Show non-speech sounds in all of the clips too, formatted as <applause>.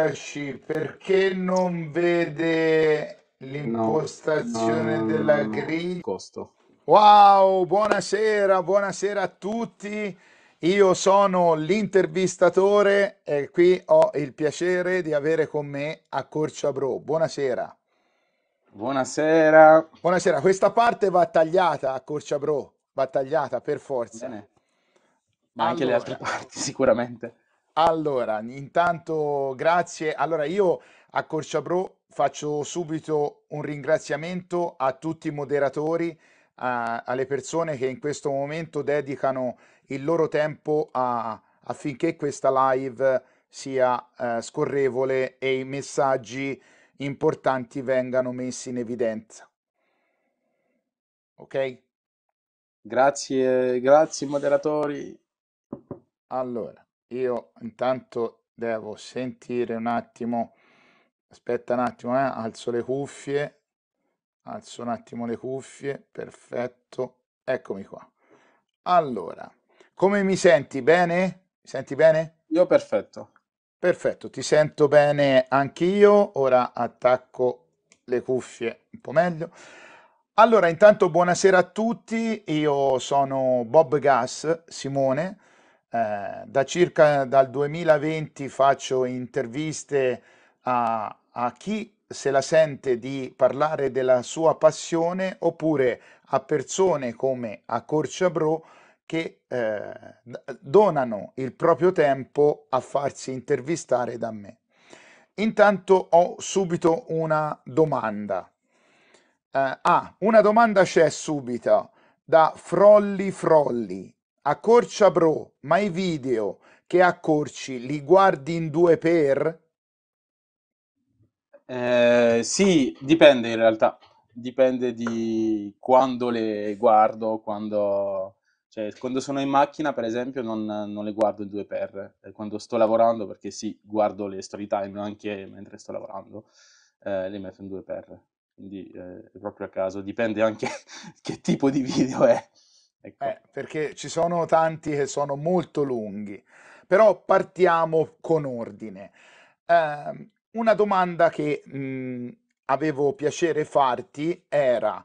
ascoltaci perché non vede l'impostazione no, no, della griglia. Costo. Wow, buonasera, buonasera a tutti. Io sono l'intervistatore e qui ho il piacere di avere con me Accorcia Bro. Buonasera. Buonasera. Buonasera, questa parte va tagliata Accorcia Bro, va tagliata per forza. Bene. Ma allora. anche le altre parti <laughs> sicuramente. Allora, intanto grazie. Allora, io a Corciapro faccio subito un ringraziamento a tutti i moderatori, a- alle persone che in questo momento dedicano il loro tempo a- affinché questa live sia eh, scorrevole e i messaggi importanti vengano messi in evidenza. Ok? Grazie, grazie moderatori. Allora io intanto devo sentire un attimo aspetta un attimo eh? alzo le cuffie alzo un attimo le cuffie perfetto eccomi qua allora come mi senti bene mi senti bene io perfetto perfetto ti sento bene anch'io ora attacco le cuffie un po meglio allora intanto buonasera a tutti io sono bob gas simone eh, da circa dal 2020 faccio interviste a, a chi se la sente di parlare della sua passione oppure a persone come a Corciabro che eh, donano il proprio tempo a farsi intervistare da me. Intanto ho subito una domanda. Eh, ah, una domanda c'è subito da Frolli Frolli. Accorcia Pro, ma i video che accorci li guardi in due per? Eh, sì, dipende in realtà. Dipende di quando le guardo, quando... Cioè, quando sono in macchina, per esempio, non, non le guardo in due per. Eh, quando sto lavorando, perché sì, guardo le story time anche mentre sto lavorando, eh, le metto in due per. Quindi eh, è proprio a caso, dipende anche <laughs> che tipo di video è. Ecco. Eh, perché ci sono tanti che sono molto lunghi, però partiamo con ordine. Eh, una domanda che mh, mhmm, avevo piacere farti era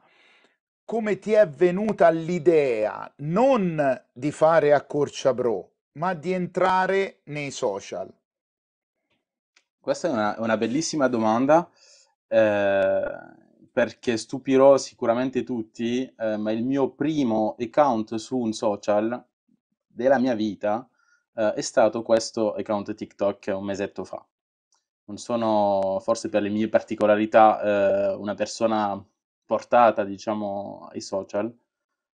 come ti è venuta l'idea non di fare accorciabro, ma di entrare nei social? Questa è una, una bellissima domanda. Eh perché stupirò sicuramente tutti, eh, ma il mio primo account su un social della mia vita eh, è stato questo account TikTok un mesetto fa. Non sono, forse per le mie particolarità, eh, una persona portata, diciamo, ai social,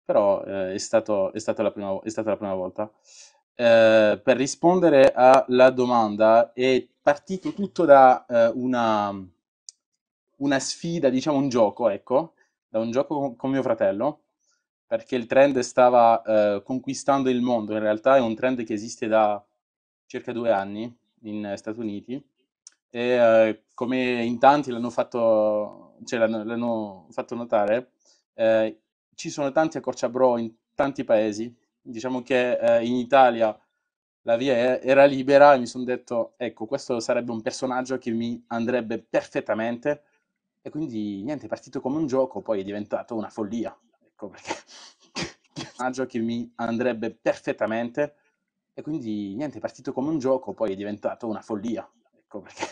però eh, è, stato, è, stata la prima, è stata la prima volta. Eh, per rispondere alla domanda è partito tutto da eh, una una sfida, diciamo un gioco, ecco, da un gioco con, mio fratello, perché il trend stava eh, conquistando il mondo, in realtà è un trend che esiste da circa due anni in Stati Uniti e eh, come in tanti l'hanno fatto, cioè, l'hanno, l'hanno fatto notare, eh, ci sono tanti accorciabro in tanti paesi, diciamo che eh, in Italia la via era libera e mi sono detto, ecco, questo sarebbe un personaggio che mi andrebbe perfettamente e quindi niente, è partito come un gioco, poi è diventato una follia. Ecco perché un <laughs> personaggio che mi andrebbe perfettamente. E quindi niente, è partito come un gioco, poi è diventato una follia. Ecco perché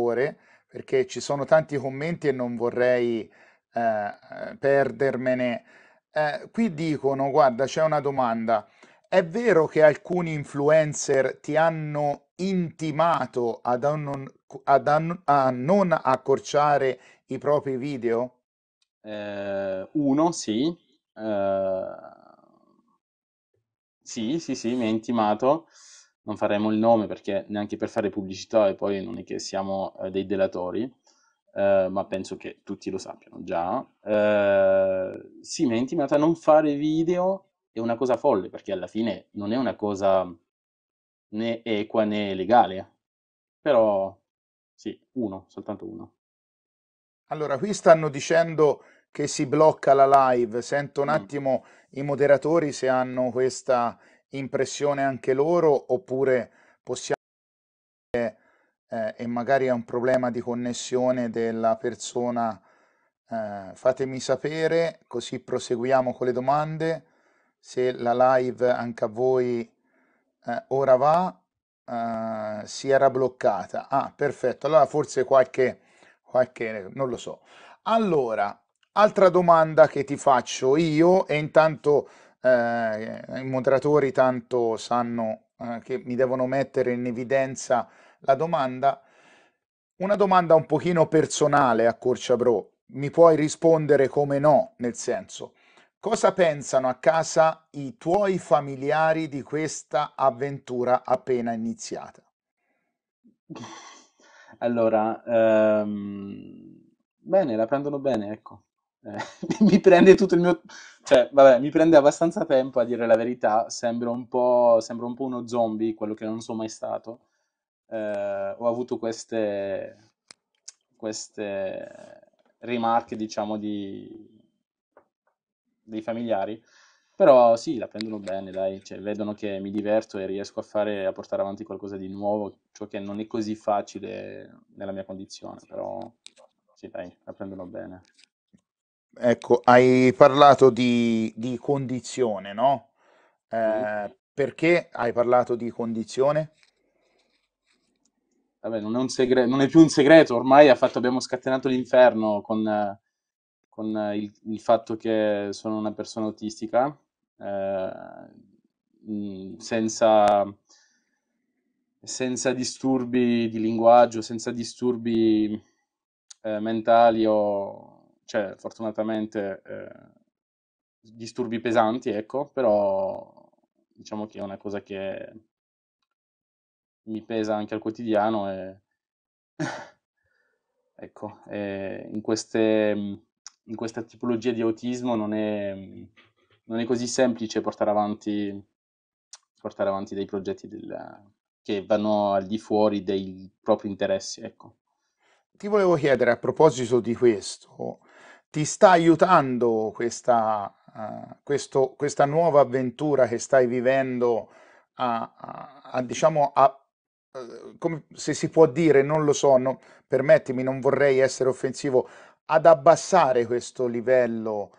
ore perché ci sono tanti commenti e non vorrei eh, eh perdermene. Eh, qui dicono, guarda, c'è una domanda. È vero che alcuni influencer ti hanno intimato ad a ad a a non accorciare i propri video? Ehm, uno sì, ehm sì, sì, sì, mi ha intimato, non faremo il nome perché neanche per fare pubblicità e poi non è che siamo eh, dei delatori, eh, ma penso che tutti lo sappiano già. Eh, sì, mi ha intimato a non fare video è una cosa folle perché alla fine non è una cosa né equa né legale, eh. però sì, uno, soltanto uno. Allora, qui stanno dicendo che si blocca la live, sento un mm. attimo i moderatori se hanno questa impressione anche loro oppure possiamo... Eh, e magari è un problema di connessione della persona, eh, fatemi sapere, così proseguiamo con le domande se la live anche a voi eh, ora va, eh, si era bloccata. Ah, perfetto, allora forse qualche, qualche, non lo so. Allora, altra domanda che ti faccio io e intanto eh, i moderatori tanto sanno eh, che mi devono mettere in evidenza la domanda. Una domanda un pochino personale a Corciabro. Mi puoi rispondere come no, nel senso, Cosa pensano a casa i tuoi familiari di questa avventura appena iniziata? <laughs> Allora, ehm, bene, la prendono bene, ecco. Eh, <laughs> mi prende tutto il mio... cioè, vabbè, mi prende abbastanza tempo a dire la verità, sembro un po', sembro un po uno zombie, quello che non sono mai stato. Eh, ho avuto queste, queste rimarche, diciamo, di dei familiari. Però sì, la prendono bene, dai, cioè, vedono che mi diverto e riesco a, fare, a portare avanti qualcosa di nuovo, ciò che non è così facile nella mia condizione, però sì, dai, la prendono bene. Ecco, hai parlato di, di condizione, no? Eh, sì. Perché hai parlato di condizione? Vabbè, non è, segre- non è più un segreto, ormai fatto, abbiamo scatenato l'inferno con con eh, il, il fatto che sono una persona autistica, eh, mm, senza, senza, disturbi di linguaggio, senza disturbi eh, mentali o, cioè, fortunatamente, eh, disturbi pesanti, ecco, però diciamo che è una cosa che mi pesa anche al quotidiano e <laughs> ecco, e in queste mm, in questa tipologia di autismo non è, non è così semplice portare avanti, portare avanti dei progetti del, che vanno al di fuori dei propri interessi. Ecco. Ti volevo chiedere a proposito di questo, ti sta aiutando questa, uh, questo, questa nuova avventura che stai vivendo a, a, a diciamo, a, uh, come se si può dire, non lo so, no, permettimi, non vorrei essere offensivo, ad abbassare questo livello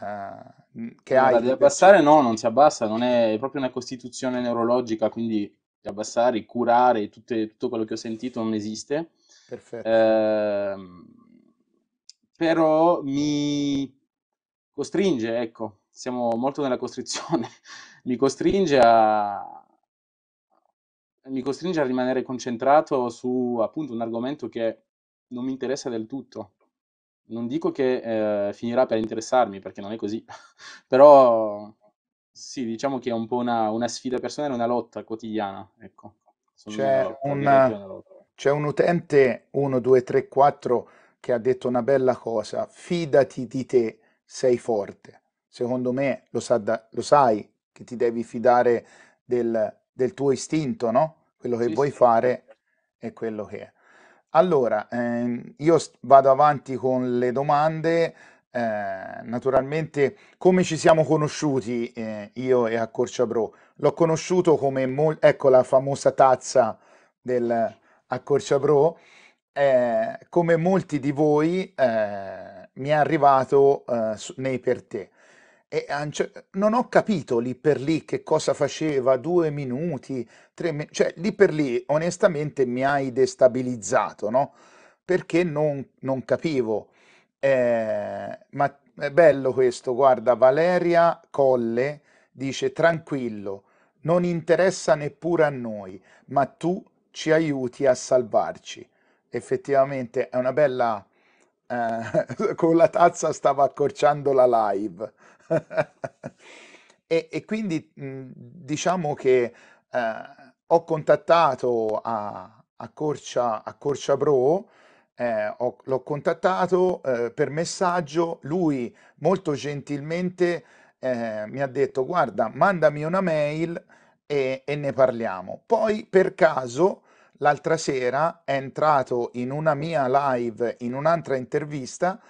eh, che hai. Di abbassare no, non si abbassa, non è, è, proprio una costituzione neurologica, quindi abbassare, curare, tutte, tutto quello che ho sentito non esiste. Perfetto. Eh, però mi costringe, ecco, siamo molto nella costrizione, <laughs> mi costringe a, mi costringe a rimanere concentrato su appunto un argomento che non mi interessa del tutto non dico che eh, finirà per interessarmi, perché non è così, <laughs> però sì, diciamo che è un po' una, una sfida personale, una lotta quotidiana, ecco. C'è, una, c'è, un utente 1, 2, 3, 4 che ha detto una bella cosa, fidati di te, sei forte. Secondo me lo, sa da, lo sai che ti devi fidare del, del tuo istinto, no? Quello che sì, vuoi sì. fare è quello che è. Allora, ehm, io vado avanti con le domande. Eh, naturalmente, come ci siamo conosciuti eh, io e Accorciabro? L'ho conosciuto come ecco la famosa tazza del Accorciabro. Eh, come molti di voi, eh, mi è arrivato eh, nei per te. Eh, cioè, non ho capito lì per lì che cosa faceva, due minuti, tre minuti, cioè lì per lì onestamente mi hai destabilizzato, no? Perché non, non capivo. Eh, ma è bello questo, guarda, Valeria Colle dice tranquillo, non interessa neppure a noi, ma tu ci aiuti a salvarci. Effettivamente è una bella... Eh, <laughs> con la tazza stava accorciando la live. <laughs> e, e, quindi mhmm, diciamo che eh, ho contattato a, a, Corcia, a Corcia Pro, eh, l'ho contattato eh, per messaggio, lui molto gentilmente eh, mi ha detto guarda mandami una mail e, e ne parliamo. Poi per caso l'altra sera è entrato in una mia live, in un'altra intervista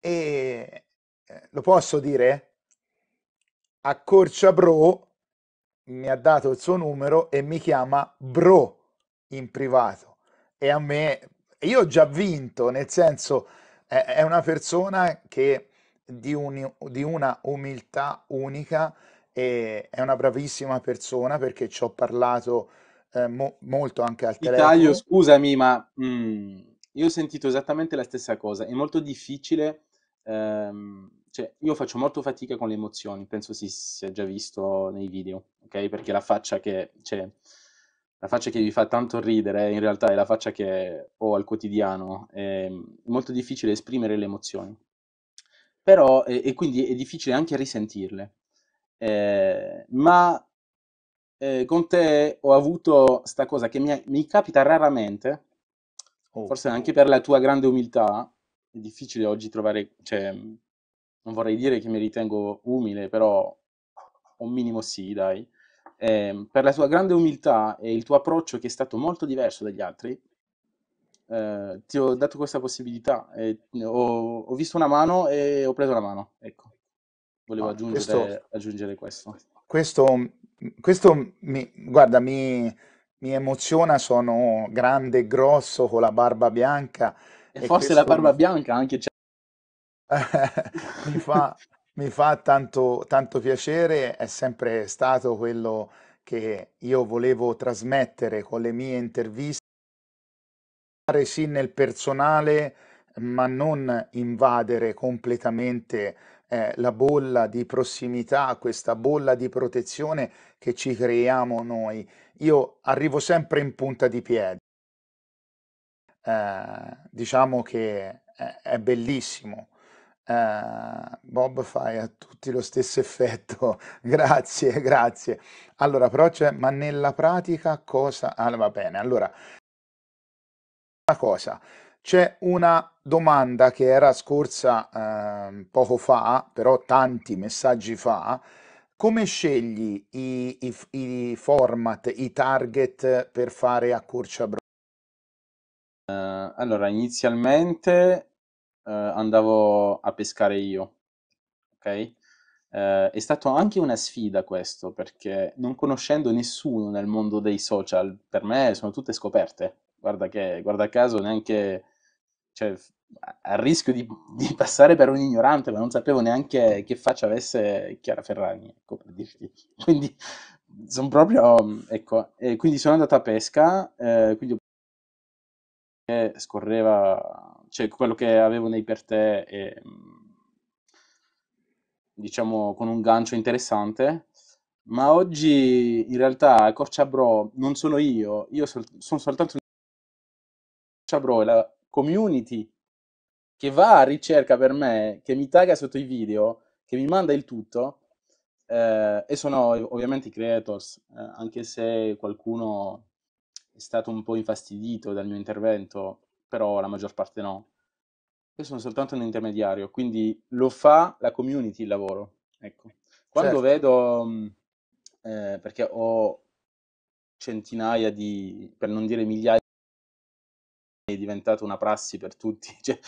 e eh, lo posso dire? a Corcia Bro mi ha dato il suo numero e mi chiama Bro in privato e a me io ho già vinto nel senso è una persona che di, un, di una umiltà unica e è una bravissima persona perché ci ho parlato eh, mo, molto anche al telefono. Italia, scusami, ma mh, mm, io ho sentito esattamente la stessa cosa. È molto difficile ehm, cioè, io faccio molto fatica con le emozioni, penso si sia già visto nei video, ok? Perché la faccia che, cioè, la faccia che vi fa tanto ridere in realtà è la faccia che ho al quotidiano, è molto difficile esprimere le emozioni, però, e, e quindi è difficile anche risentirle. Eh, ma eh, con te ho avuto sta cosa che mi, mi capita raramente, oh. forse anche per la tua grande umiltà, è difficile oggi trovare, cioè, non vorrei dire che mi ritengo umile, però un minimo sì, dai. Eh, per la tua grande umiltà e il tuo approccio che è stato molto diverso dagli altri, eh, ti ho dato questa possibilità. Eh, ho, ho, visto una mano e ho preso la mano. Ecco, volevo ah, aggiungere, questo, aggiungere, questo, questo. Questo, mi, guarda, mi, mi emoziona. Sono grande, grosso, con la barba bianca. E, e forse la barba mi... bianca anche <laughs> mi fa, mi fa tanto, tanto piacere, è sempre stato quello che io volevo trasmettere con le mie interviste, sì nel personale, ma non invadere completamente eh, la bolla di prossimità, questa bolla di protezione che ci creiamo noi. Io arrivo sempre in punta di piedi. Eh, diciamo che è bellissimo Uh, Bob fai a tutti lo stesso effetto, <laughs> grazie, grazie. Allora, però c'è, ma nella pratica cosa... Ah, va bene, allora, una cosa, c'è una domanda che era scorsa uh, poco fa, però tanti messaggi fa, come scegli i, i, i format, i target per fare a corcia uh, eh, allora, inizialmente eh, andavo a pescare io, ok? Eh, è stato anche una sfida questo, perché non conoscendo nessuno nel mondo dei social, per me sono tutte scoperte. Guarda che, guarda caso, neanche... Cioè, a rischio di, di, passare per un ignorante, ma non sapevo neanche che faccia avesse Chiara Ferragni, ecco per dirti. <laughs> Quindi sono proprio, ecco, quindi sono andato a pesca, eh, quindi eh, scorreva cioè quello che avevo nei per te, mm, diciamo con un gancio interessante. Ma oggi in realtà Corcia Bro non sono io, io sol- sono soltanto Corcia Bro, è la community che va a ricerca per me, che mi tagga sotto i video, che mi manda il tutto. Eh, e sono ovviamente i creators, eh, anche se qualcuno è stato un po' infastidito dal mio intervento però la maggior parte no. Io sono soltanto un intermediario, quindi lo fa la community il lavoro. Ecco. Quando certo. vedo, mm, eh, perché ho centinaia di, per non dire migliaia, è diventata una prassi per tutti, <laughs> cioè,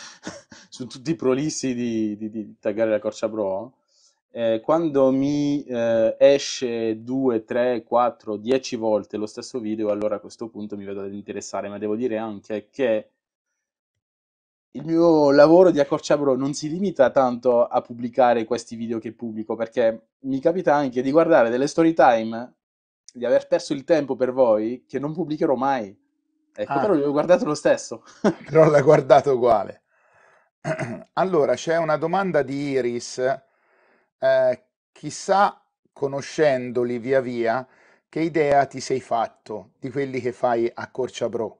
sono tutti prolissi di, di, di taggare la corcia pro. Eh, quando mi eh, esce 2, 3, 4, 10 volte lo stesso video, allora a questo punto mi vedo ad interessare, ma devo dire anche che il mio lavoro di Accorciabro non si limita tanto a pubblicare questi video che pubblico, perché mi capita anche di guardare delle story time, di aver perso il tempo per voi, che non pubblicherò mai. Ecco, ah. però l'ho guardato lo stesso. <laughs> però l'ha guardato uguale. <clears throat> Allora, c'è una domanda di Iris. Eh, chissà, conoscendoli via via, che idea ti sei fatto di quelli che fai a Corciabro?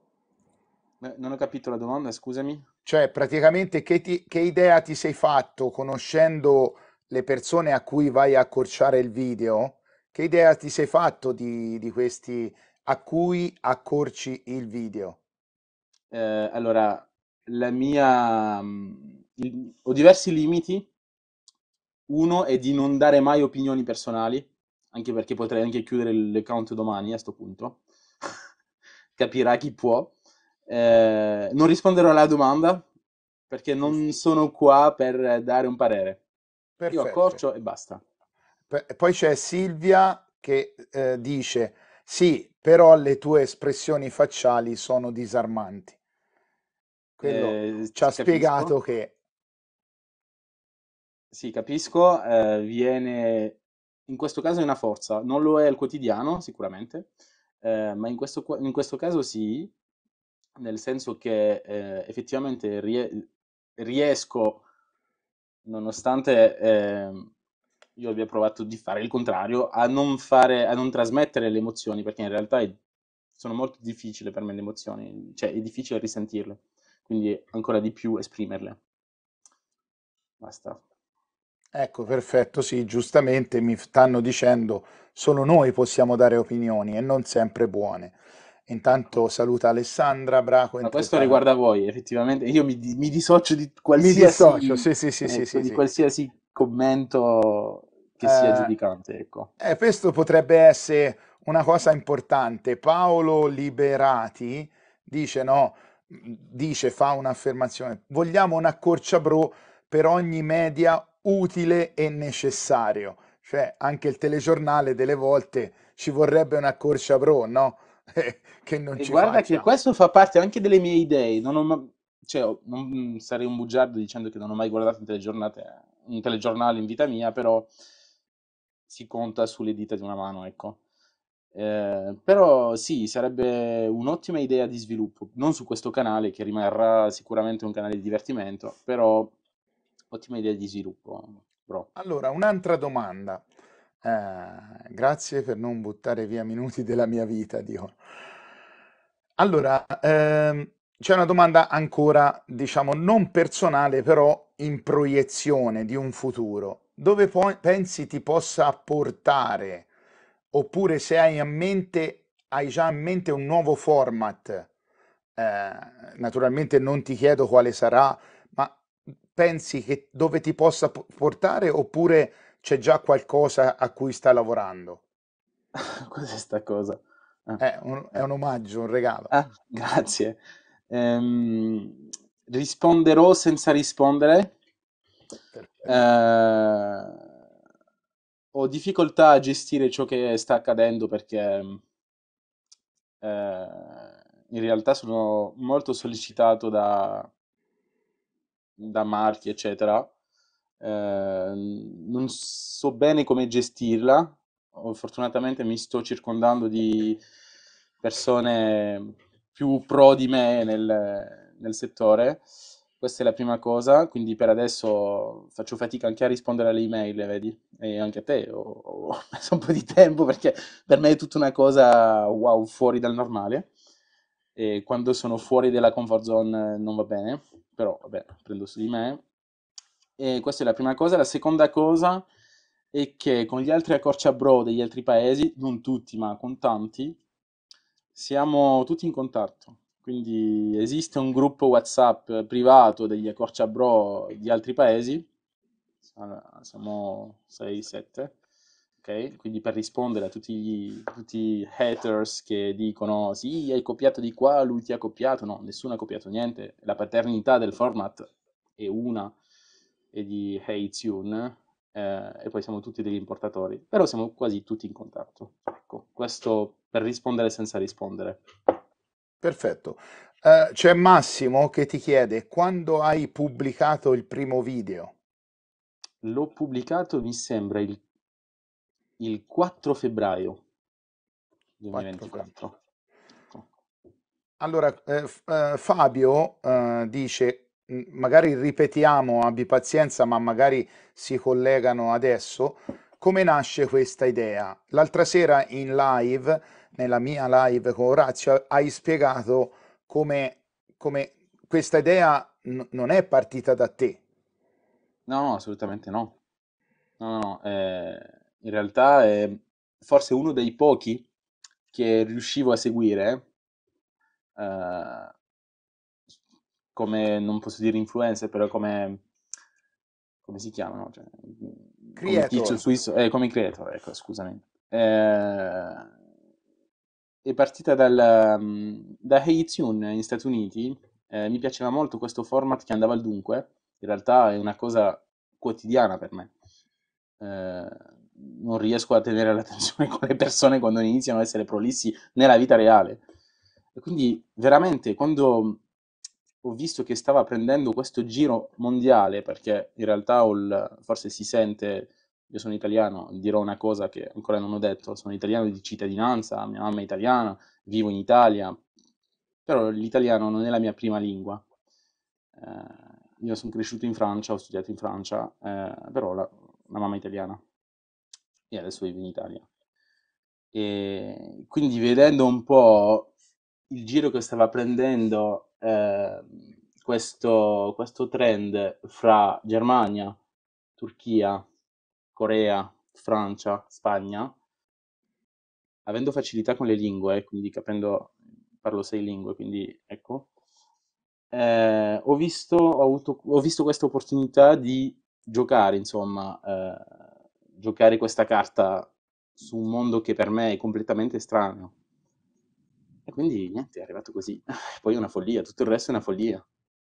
Eh, non ho capito la domanda, scusami. Cioè, praticamente che, ti, che idea ti sei fatto conoscendo le persone a cui vai a accorciare il video? Che idea ti sei fatto di, di questi a cui accorci il video? Eh, allora, la mia... Mm, il, ho diversi limiti. Uno è di non dare mai opinioni personali, anche perché potrei anche chiudere l'account domani a questo punto. <laughs> Capirà chi può. Eh, non risponderò alla domanda perché non sono qua per dare un parere. Perfetto. Io accorcio e basta. poi c'è Silvia che eh, dice sì, però le tue espressioni facciali sono disarmanti. Quello eh, ci ha spiegato che... Sì, capisco, eh, viene in questo caso è una forza, non lo è al quotidiano sicuramente, eh, ma in questo, in questo caso sì, nel senso che eh, effettivamente rie- riesco, nonostante eh, io abbia provato di fare il contrario, a non, fare, a non trasmettere le emozioni, perché in realtà è, sono molto difficili per me le emozioni, cioè è difficile risentirle, quindi ancora di più esprimerle. Basta. Ecco, perfetto, sì, giustamente mi stanno dicendo solo noi possiamo dare opinioni e non sempre buone. Intanto saluta Alessandra Braco. Ma questo riguarda voi, effettivamente. Io mi, mi dissocio di qualsiasi, mi dissocio, sì, sì, sì, sì, ecco, sì, di sì. commento che eh, sia giudicante. Ecco. Eh, questo potrebbe essere una cosa importante. Paolo Liberati dice: No, dice, fa un'affermazione. Vogliamo un accorciabro per ogni media utile e necessario. Cioè, anche il telegiornale delle volte ci vorrebbe un accorciabro, no? <laughs> che non e ci guarda faccia. che questo fa parte anche delle mie idee. Non, mai, cioè, non sarei un bugiardo dicendo che non ho mai guardato un telegiornale in vita mia, però si conta sulle dita di una mano, ecco. Eh, però sì, sarebbe un'ottima idea di sviluppo, non su questo canale che rimarrà sicuramente un canale di divertimento, però ottima idea di sviluppo. Bro. Allora, un'altra domanda. Eh, grazie per non buttare via minuti della mia vita, Dio. Allora, ehm, c'è una domanda ancora, diciamo, non personale, però in proiezione di un futuro. Dove po- pensi ti possa portare? Oppure se hai, mente, hai già in mente un nuovo format? Eh, naturalmente non ti chiedo quale sarà, ma pensi che dove ti possa portare? Oppure c'è già qualcosa a cui sta lavorando. <laughs> Cos'è sta cosa? Ah. È, un, è, un, omaggio, un regalo. Ah, grazie. Ehm, risponderò senza rispondere. Eh, ho difficoltà a gestire ciò che sta accadendo perché eh, in realtà sono molto sollecitato da, da marchi, eccetera Ehm, non so bene come gestirla, fortunatamente mi sto circondando di persone più pro di me nel, nel settore, questa è la prima cosa, quindi per adesso faccio fatica anche a rispondere alle email, vedi? E anche a te, ho, ho, <laughs> messo un po' di tempo perché per me è tutta una cosa wow, fuori dal normale. E quando sono fuori della comfort zone non va bene, però vabbè, prendo su di me. E questa è la prima cosa. La seconda cosa è che con gli altri bro degli altri paesi, non tutti ma con tanti, siamo tutti in contatto. Quindi esiste un gruppo WhatsApp privato degli bro di altri paesi, siamo 6-7, ok? Quindi per rispondere a tutti, gli, tutti gli haters che dicono sì, hai copiato di qua, lui ti ha copiato, no, nessuno ha copiato niente, la paternità del format è una e di HeyTune eh, e poi siamo tutti degli importatori, però siamo quasi tutti in contatto. Ecco, questo per rispondere senza rispondere. Perfetto. Uh, c'è Massimo che ti chiede quando hai pubblicato il primo video? L'ho pubblicato, mi sembra, il, il 4 febbraio 2024. 4. Allora, eh, f- eh, Fabio eh, dice magari ripetiamo, abbi pazienza, ma magari si collegano adesso, come nasce questa idea? L'altra sera in live, nella mia live con Orazio, hai spiegato come, come questa idea non è partita da te. No, no, assolutamente no. No, no, eh, in realtà è forse uno dei pochi che riuscivo a seguire eh, come, non posso dire influencer, però come, come si chiamano? Cioè, creator. Come, eh, come creator, ecco, scusami. Eh, è partita dal, mm, da Hey Tune in Stati Uniti, eh, mi piaceva molto questo format che andava al dunque, in realtà è una cosa quotidiana per me. Eh, non riesco a tenere l'attenzione <laughs> con le persone quando iniziano a essere prolissi nella vita reale. E quindi veramente quando ho visto che stava prendendo questo giro mondiale, perché in realtà il, forse si sente, io sono italiano, dirò una cosa che ancora non ho detto, sono italiano di cittadinanza, mia mamma è italiana, vivo in Italia, però l'italiano non è la mia prima lingua. Eh, io sono cresciuto in Francia, ho studiato in Francia, eh, però la, la mamma è italiana e adesso vivo in Italia. E quindi vedendo un po' il giro che stava prendendo eh, questo, questo trend fra Germania, Turchia, Corea, Francia, Spagna, avendo facilità con le lingue, quindi capendo, parlo sei lingue, quindi ecco, eh, ho, visto, ho, avuto, ho visto questa opportunità di giocare, insomma, eh, giocare questa carta su un mondo che per me è completamente strano. E quindi niente, è arrivato così. <laughs> Poi è una follia, tutto il resto è una follia.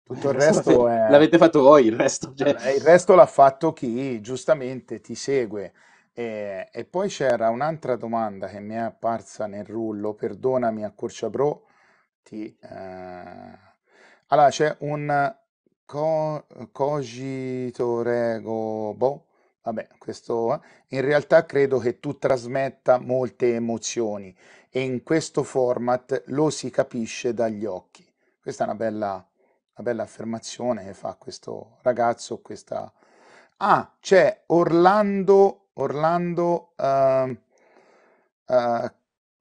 Tutto il resto l'avete, è... <laughs> L'avete fatto voi, il resto... Cioè... Il resto l'ha fatto chi giustamente ti segue. E, e, poi c'era un'altra domanda che mi è apparsa nel rullo, perdonami accorcia Corciabro, ti... Eh... Allora, c'è un co- cogito rego, boh, vabbè, questo... Eh? In realtà credo che tu trasmetta molte emozioni e in questo format lo si capisce dagli occhi. Questa è una bella, una bella affermazione che fa questo ragazzo. Questa... Ah, c'è Orlando, Orlando... Uh, uh,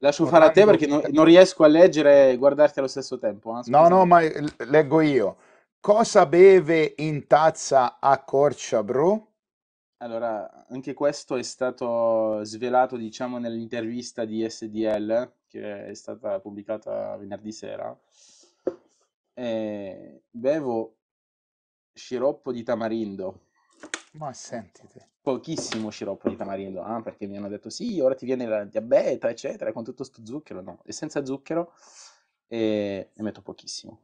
Lascio fare a te perché non, non, riesco a leggere e guardarti allo stesso tempo. Eh? No, no, ma eh, leggo io. Cosa beve in tazza a Corciabro? Allora, anche questo è stato svelato, diciamo, nell'intervista di SDL, che è stata pubblicata venerdì sera. E eh, bevo sciroppo di tamarindo. Ma sentite. Pochissimo sciroppo di tamarindo, ah, perché mi hanno detto sì, ora ti viene la diabete, eccetera, con tutto sto zucchero. No, e senza zucchero e eh, ne metto pochissimo.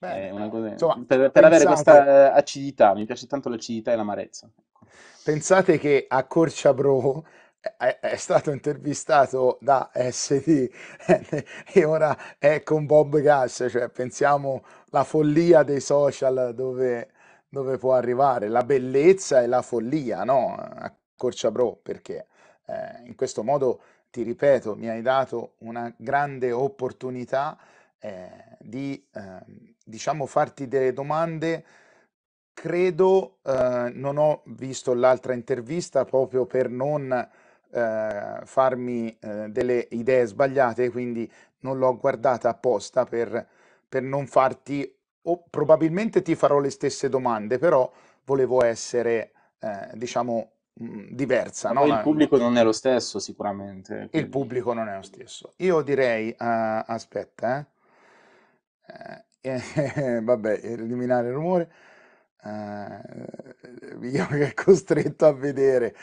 Bene. Cosa... Insomma, per, per avere questa acidità, mi piace tanto l'acidità e l'amarezza. Ecco. Pensate che a Corciabro è, eh, eh, è, stato intervistato da SD <laughs> e ora è con Bob Gas, cioè pensiamo alla follia dei social dove, dove, può arrivare, la bellezza e la follia, no? A Corcia Corciabro, perché eh, in questo modo, ti ripeto, mi hai dato una grande opportunità eh, di eh, diciamo farti delle domande. Credo, eh, non ho visto l'altra intervista proprio per non eh, farmi eh, delle idee sbagliate, quindi non l'ho guardata apposta per, per non farti, o probabilmente ti farò le stesse domande, però volevo essere, eh, diciamo, mm, diversa. No? Il pubblico non è lo stesso, sicuramente. Quindi. Il pubblico non è lo stesso. Io direi, uh, aspetta, eh. Eh, eh, eh, vabbè, eliminare il rumore, eh, io che è costretto a vedere.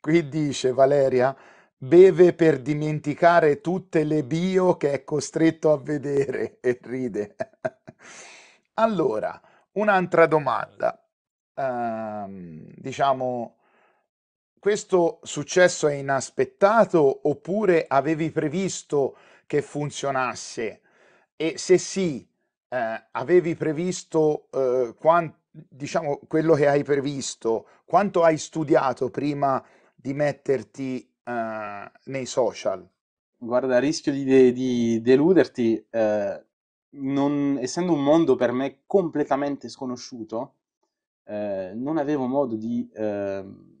Qui dice Valeria, beve per dimenticare tutte le bio che è costretto a vedere e ride. allora, un'altra domanda. Uh, diciamo, questo successo è inaspettato oppure avevi previsto che funzionasse? E se sì, eh, avevi previsto eh, quant- diciamo quello che hai previsto, quanto hai studiato prima di metterti eh, nei social? Guarda, a rischio di, de- di deluderti, eh, non, essendo un mondo per me completamente sconosciuto, eh, non avevo modo di, ehm,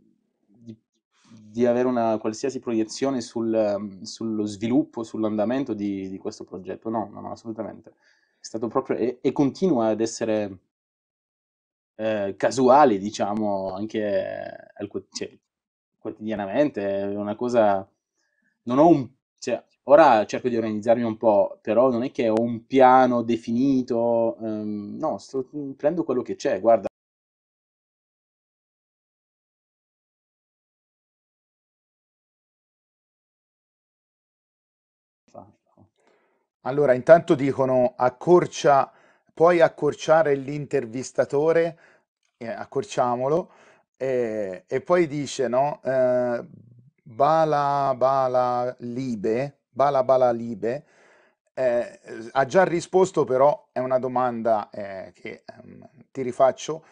di, di, avere una qualsiasi proiezione sul, ehm, sullo sviluppo, sull'andamento di, questo progetto. No, no, no assolutamente stato proprio e, e continua ad essere eh, casuale, diciamo, anche al, cioè, quotidianamente. È una cosa. Non ho un. Cioè, ora cerco di organizzarmi un po', però non è che ho un piano definito. Ehm, no, sto, prendo quello che c'è, guarda. Allora, intanto dicono accorcia, puoi accorciare l'intervistatore, eh, accorciamolo, eh, e poi dice, no, eh, bala bala libe, bala bala libe, eh, ha già risposto però, è una domanda eh, che ehm, ti rifaccio,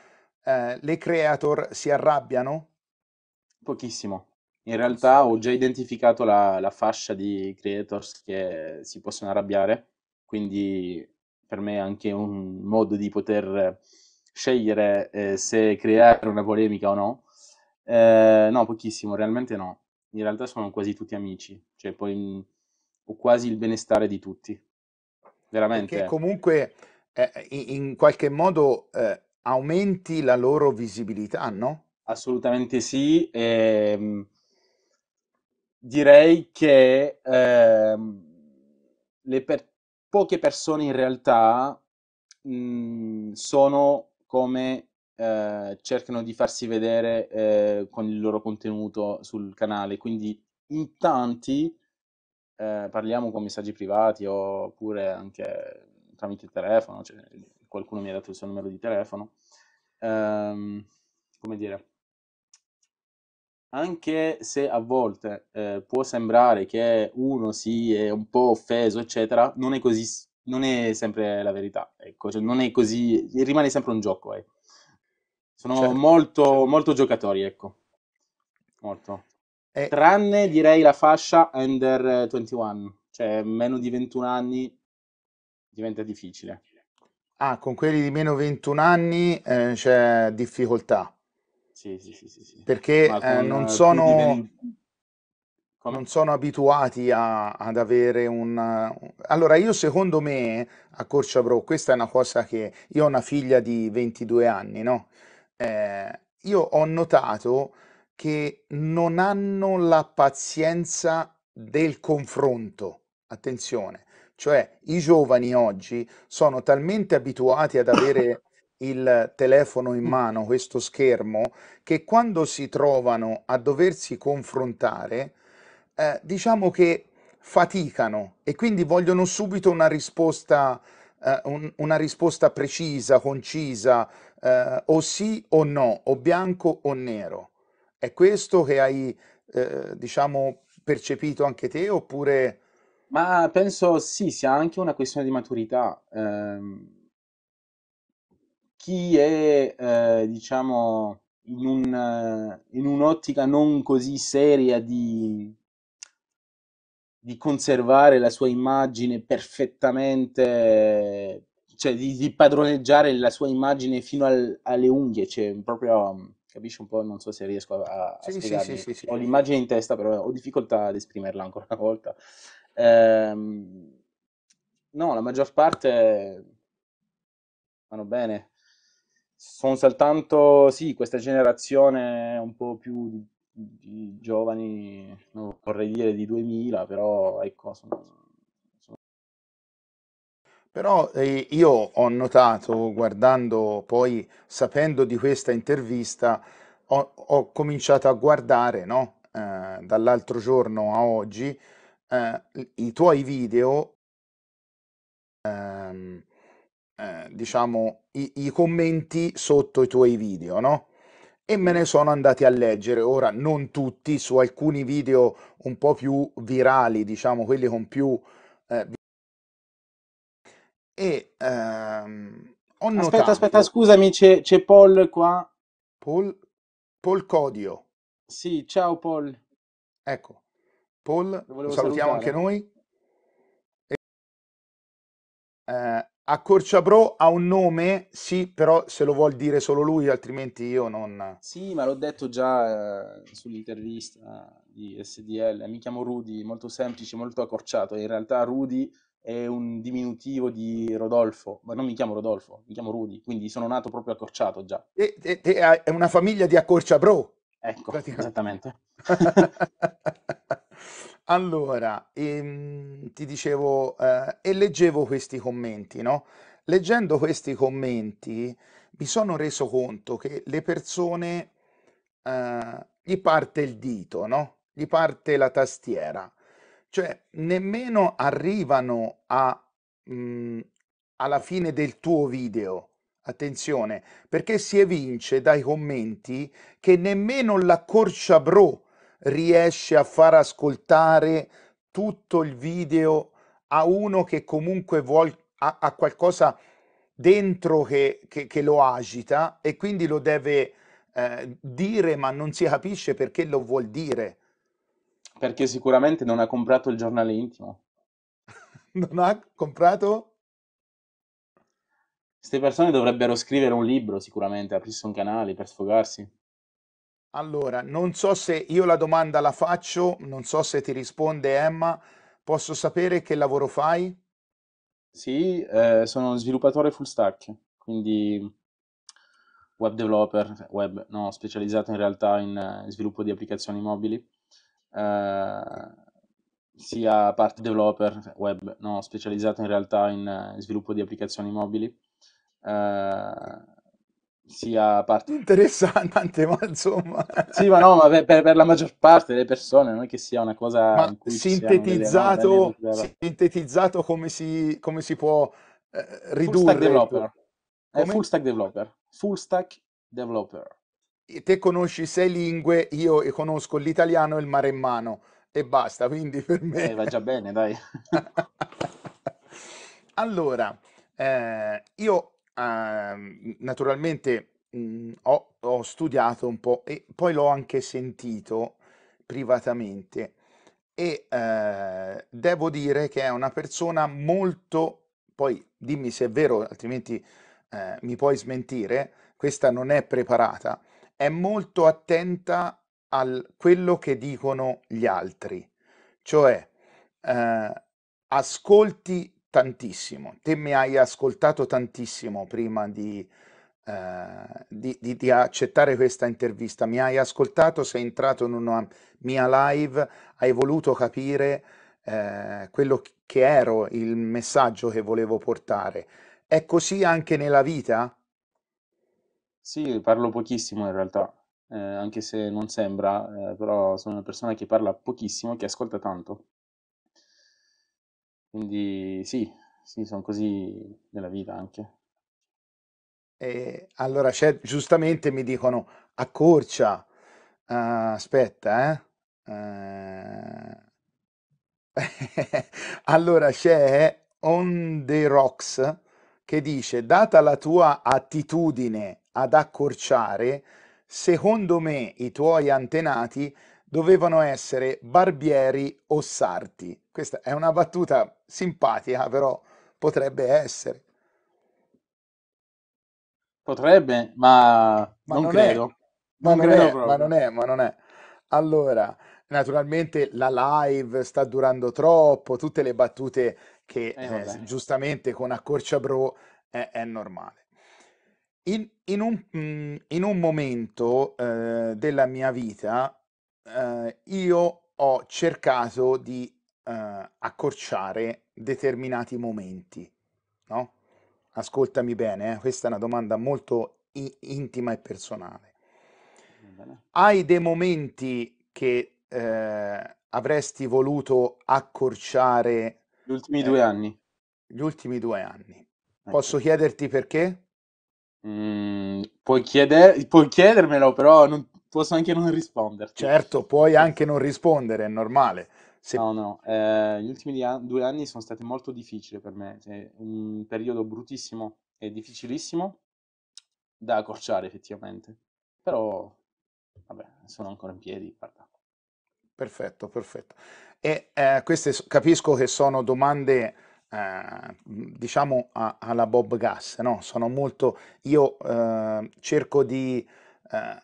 eh, le creator si arrabbiano? Pochissimo. In realtà ho già identificato la, la fascia di creators che si possono arrabbiare, quindi per me è anche un modo di poter scegliere eh, se creare una polemica o no. Eh, no, pochissimo, realmente no. In realtà sono quasi tutti amici, cioè poi mh, mm, ho quasi il benestare di tutti. Veramente. Perché comunque eh, in, qualche modo eh, aumenti la loro visibilità, no? Assolutamente sì. E, ehm, mh, direi che ehm, le per- poche persone in realtà mh, mhmm, sono come eh, cercano di farsi vedere eh, con il loro contenuto sul canale, quindi in tanti eh, parliamo con messaggi privati oppure anche tramite telefono, cioè, qualcuno mi ha dato il suo numero di telefono, ehm, come dire anche se a volte eh, può sembrare che uno si è un po' offeso, eccetera, non è così, non è sempre la verità, ecco, cioè non è così, rimane sempre un gioco, eh. Sono certo, molto, certo. molto giocatori, ecco, molto. E... Tranne direi la fascia under 21, cioè meno di 21 anni diventa difficile. Ah, con quelli di meno 21 anni eh, c'è difficoltà. Sì, sì, sì, sì, Perché eh, non, eh, sono, diventi... non sono... abituati a, ad avere un... Eh, allora, io secondo me a Corcia Pro, questa è una cosa che... Io ho una figlia di 22 anni, no? Eh, io ho notato che non hanno la pazienza del confronto. Attenzione, cioè i giovani oggi sono talmente abituati ad avere il telefono in mano, questo schermo, che quando si trovano a doversi confrontare, eh, diciamo che faticano e quindi vogliono subito una risposta, eh, un, una risposta precisa, concisa, eh, o sì o no, o bianco o nero. È questo che hai, eh, diciamo, percepito anche te oppure... Ma penso sì, sia anche una questione di maturità. Ehm chi è, eh, diciamo, in, un, eh, in un'ottica non così seria di, di conservare la sua immagine perfettamente, cioè di, di padroneggiare la sua immagine fino al, alle unghie, cioè proprio, capisci un po', non so se riesco a, a sì, spiegarmi, sì, sì, ho l'immagine in testa però ho difficoltà ad esprimerla ancora una volta. Ehm, no, la maggior parte eh, vanno bene, sono soltanto, sì, questa generazione un po' più di, di giovani, non vorrei dire di 2000, però ecco, sono, però eh, io ho notato, guardando poi, sapendo di questa intervista, ho, ho cominciato a guardare, no? eh, dall'altro giorno a oggi, eh, i tuoi video ehm, eh, diciamo, i, i, commenti sotto i tuoi video, no? E me ne sono andati a leggere, ora non tutti, su alcuni video un po' più virali, diciamo, quelli con più... Eh, e ehm, ho aspetta, notato... aspetta, scusami, c'è, Paul qua. Paul, Paul Codio. ciao Paul. Ecco, Paul, lo salutiamo salutare. anche noi. E, eh, a Corciapro ha un nome, sì, però se lo vuol dire solo lui, altrimenti io non... Sì, ma l'ho detto già eh, sull'intervista di SDL, mi chiamo Rudy, molto semplice, molto accorciato, in realtà Rudy è un diminutivo di Rodolfo, ma non mi chiamo Rodolfo, mi chiamo Rudy, quindi sono nato proprio accorciato già. E, e, e è una famiglia di accorciabro. Ecco, esattamente. <laughs> Allora, ehm, ti dicevo, eh, e leggevo questi commenti, no? Leggendo questi commenti mi sono reso conto che le persone, eh, gli parte il dito, no? Gli parte la tastiera. Cioè, nemmeno arrivano a, mh, mm, alla fine del tuo video. Attenzione, perché si evince dai commenti che nemmeno bro, riesce a far ascoltare tutto il video a uno che comunque vuol, ha, ha qualcosa dentro che, che, che, lo agita e quindi lo deve eh, dire ma non si capisce perché lo vuol dire. Perché sicuramente non ha comprato il giornale intimo. <laughs> non ha comprato? Queste persone dovrebbero scrivere un libro sicuramente, aprirsi un canale per sfogarsi. Allora, non so se io la domanda la faccio, non so se ti risponde Emma, posso sapere che lavoro fai? Sì, eh, sono sviluppatore full stack, quindi web developer, web, no, specializzato in realtà in eh, sviluppo di applicazioni mobili, eh, sia parte developer, web, no, specializzato in realtà in eh, sviluppo di applicazioni mobili, eh, sia parte... Interessante, ma insomma... Sì, ma no, ma per, per, la maggior parte delle persone non è che sia una cosa... Ma sintetizzato, sintetizzato come, si, come si può eh, ridurre... Full stack developer. è eh, full stack developer. Full stack developer. E te conosci sei lingue, io conosco l'italiano e il maremmano e basta, quindi per me... Eh, va già bene, dai. <laughs> allora, eh, io Ehm, naturalmente mh, mhmm, ho, ho studiato un po' e poi l'ho anche sentito privatamente e eh, devo dire che è una persona molto, poi dimmi se è vero, altrimenti eh, mi puoi smentire, questa non è preparata, è molto attenta a quello che dicono gli altri, cioè eh, ascolti tantissimo. Te mi hai ascoltato tantissimo prima di, eh, di, di, di, accettare questa intervista. Mi hai ascoltato, sei entrato in una mia live, hai voluto capire eh, quello che ero, il messaggio che volevo portare. È così anche nella vita? Sì, parlo pochissimo in realtà, eh, anche se non sembra, eh, però sono una persona che parla pochissimo e che ascolta tanto. Quindi sì, sì, sono così nella vita anche. E allora c'è, giustamente mi dicono accorcia, eh, aspetta, eh. Eh, <laughs> Allora c'è On the Rocks che dice, data la tua attitudine ad accorciare, secondo me i tuoi antenati dovevano essere barbieri o sarti. Questa è una battuta simpatica, però potrebbe essere. Potrebbe, ma, ma non, non credo. Ma non, non credo è, ma non è, ma non è. Allora, naturalmente la live sta durando troppo, tutte le battute che eh, eh, giustamente con accorciabro è, eh, è normale. In, in, un, mm, in, un, momento eh, della mia vita eh, io ho cercato di eh, accorciare determinati momenti, no? Ascoltami bene, eh? questa è una domanda molto intima e personale. Hai dei momenti che ehm, avresti voluto accorciare? Gli ultimi due ehm, anni. Gli ultimi due anni. Ecco. Posso chiederti perché? Mm, puoi, chieder- puoi chiedermelo, però non, posso anche non risponderti. Certo, puoi anche non rispondere, è normale. Se... No, no, eh, gli ultimi due anni sono stati molto difficili per me, è cioè, un periodo bruttissimo e difficilissimo da accorciare effettivamente, però vabbè, sono ancora in piedi, guarda. Perfetto, perfetto. E eh, queste capisco che sono domande, eh, diciamo, a, alla Bob Gas, no? Sono molto... Io eh, cerco di eh,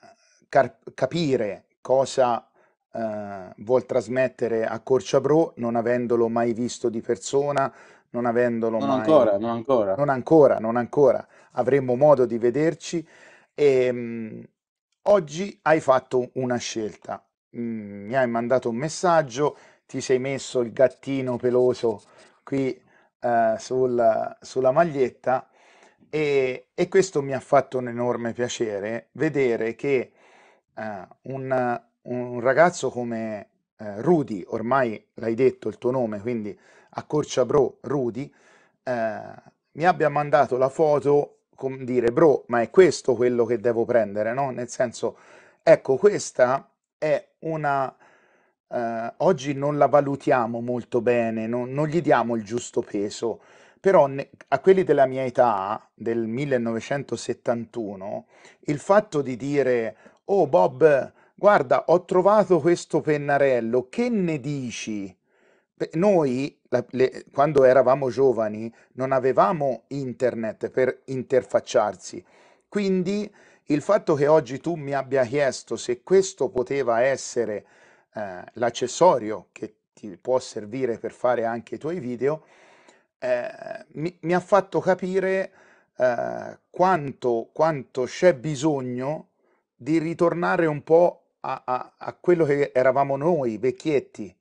capire cosa eh, vuol trasmettere a Corciabro non avendolo mai visto di persona, non avendolo non mai... Ancora, non ancora. Non ancora, non ancora. Avremmo modo di vederci. E, ehm, mh, oggi hai fatto una scelta. Mh, mm, mi hai mandato un messaggio, ti sei messo il gattino peloso qui eh, sul, sulla maglietta e, e, questo mi ha fatto un enorme piacere vedere che eh, un, un, ragazzo come eh, Rudy, ormai l'hai detto il tuo nome, quindi accorcia Bro Rudy, eh, mi abbia mandato la foto con dire bro, ma è questo quello che devo prendere, no? Nel senso, ecco, questa è una... Eh, oggi non la valutiamo molto bene, non, non gli diamo il giusto peso, però ne, a quelli della mia età, del 1971, il fatto di dire oh Bob, guarda, ho trovato questo pennarello, che ne dici? Noi, la, le, quando eravamo giovani, non avevamo internet per interfacciarsi, quindi il fatto che oggi tu mi abbia chiesto se questo poteva essere eh, l'accessorio che ti può servire per fare anche i tuoi video, eh, mi, mi, ha fatto capire eh, quanto, quanto c'è bisogno di ritornare un po' a, a, a quello che eravamo noi, vecchietti,